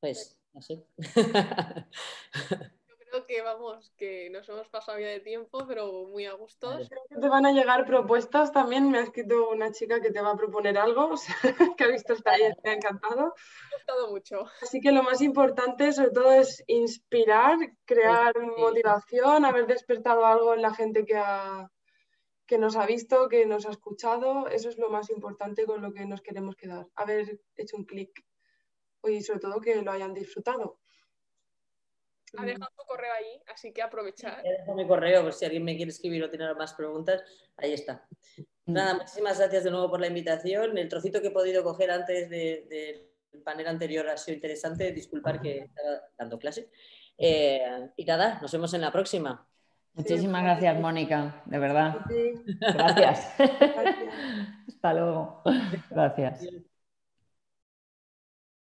Pues, así. (laughs) que vamos, que nos hemos pasado ya de tiempo, pero muy a gusto. Te van a llegar propuestas también. Me ha escrito una chica que te va a proponer algo, (laughs) que ha visto esta taller, te ha encantado. Me ha gustado mucho. Así que lo más importante, sobre todo, es inspirar, crear motivación, haber despertado algo en la gente que ha, que nos ha visto, que nos ha escuchado, eso es lo más importante con lo que nos queremos quedar, haber hecho un clic y sobre todo que lo hayan disfrutado ha dejado mm. tu correo ahí, así que aprovechar. He dejado mi correo por si alguien me quiere escribir o tiene más preguntas, ahí está. Mm. Nada, muchísimas gracias de nuevo por la invitación. El trocito que he podido coger antes del panel anterior ha sido interesante, disculpar que estaba dando clase. Eh, y nada, nos vemos en la próxima. Muchísimas gracias, Mónica, de verdad. gracias. (laughs) Hasta luego. Gracias.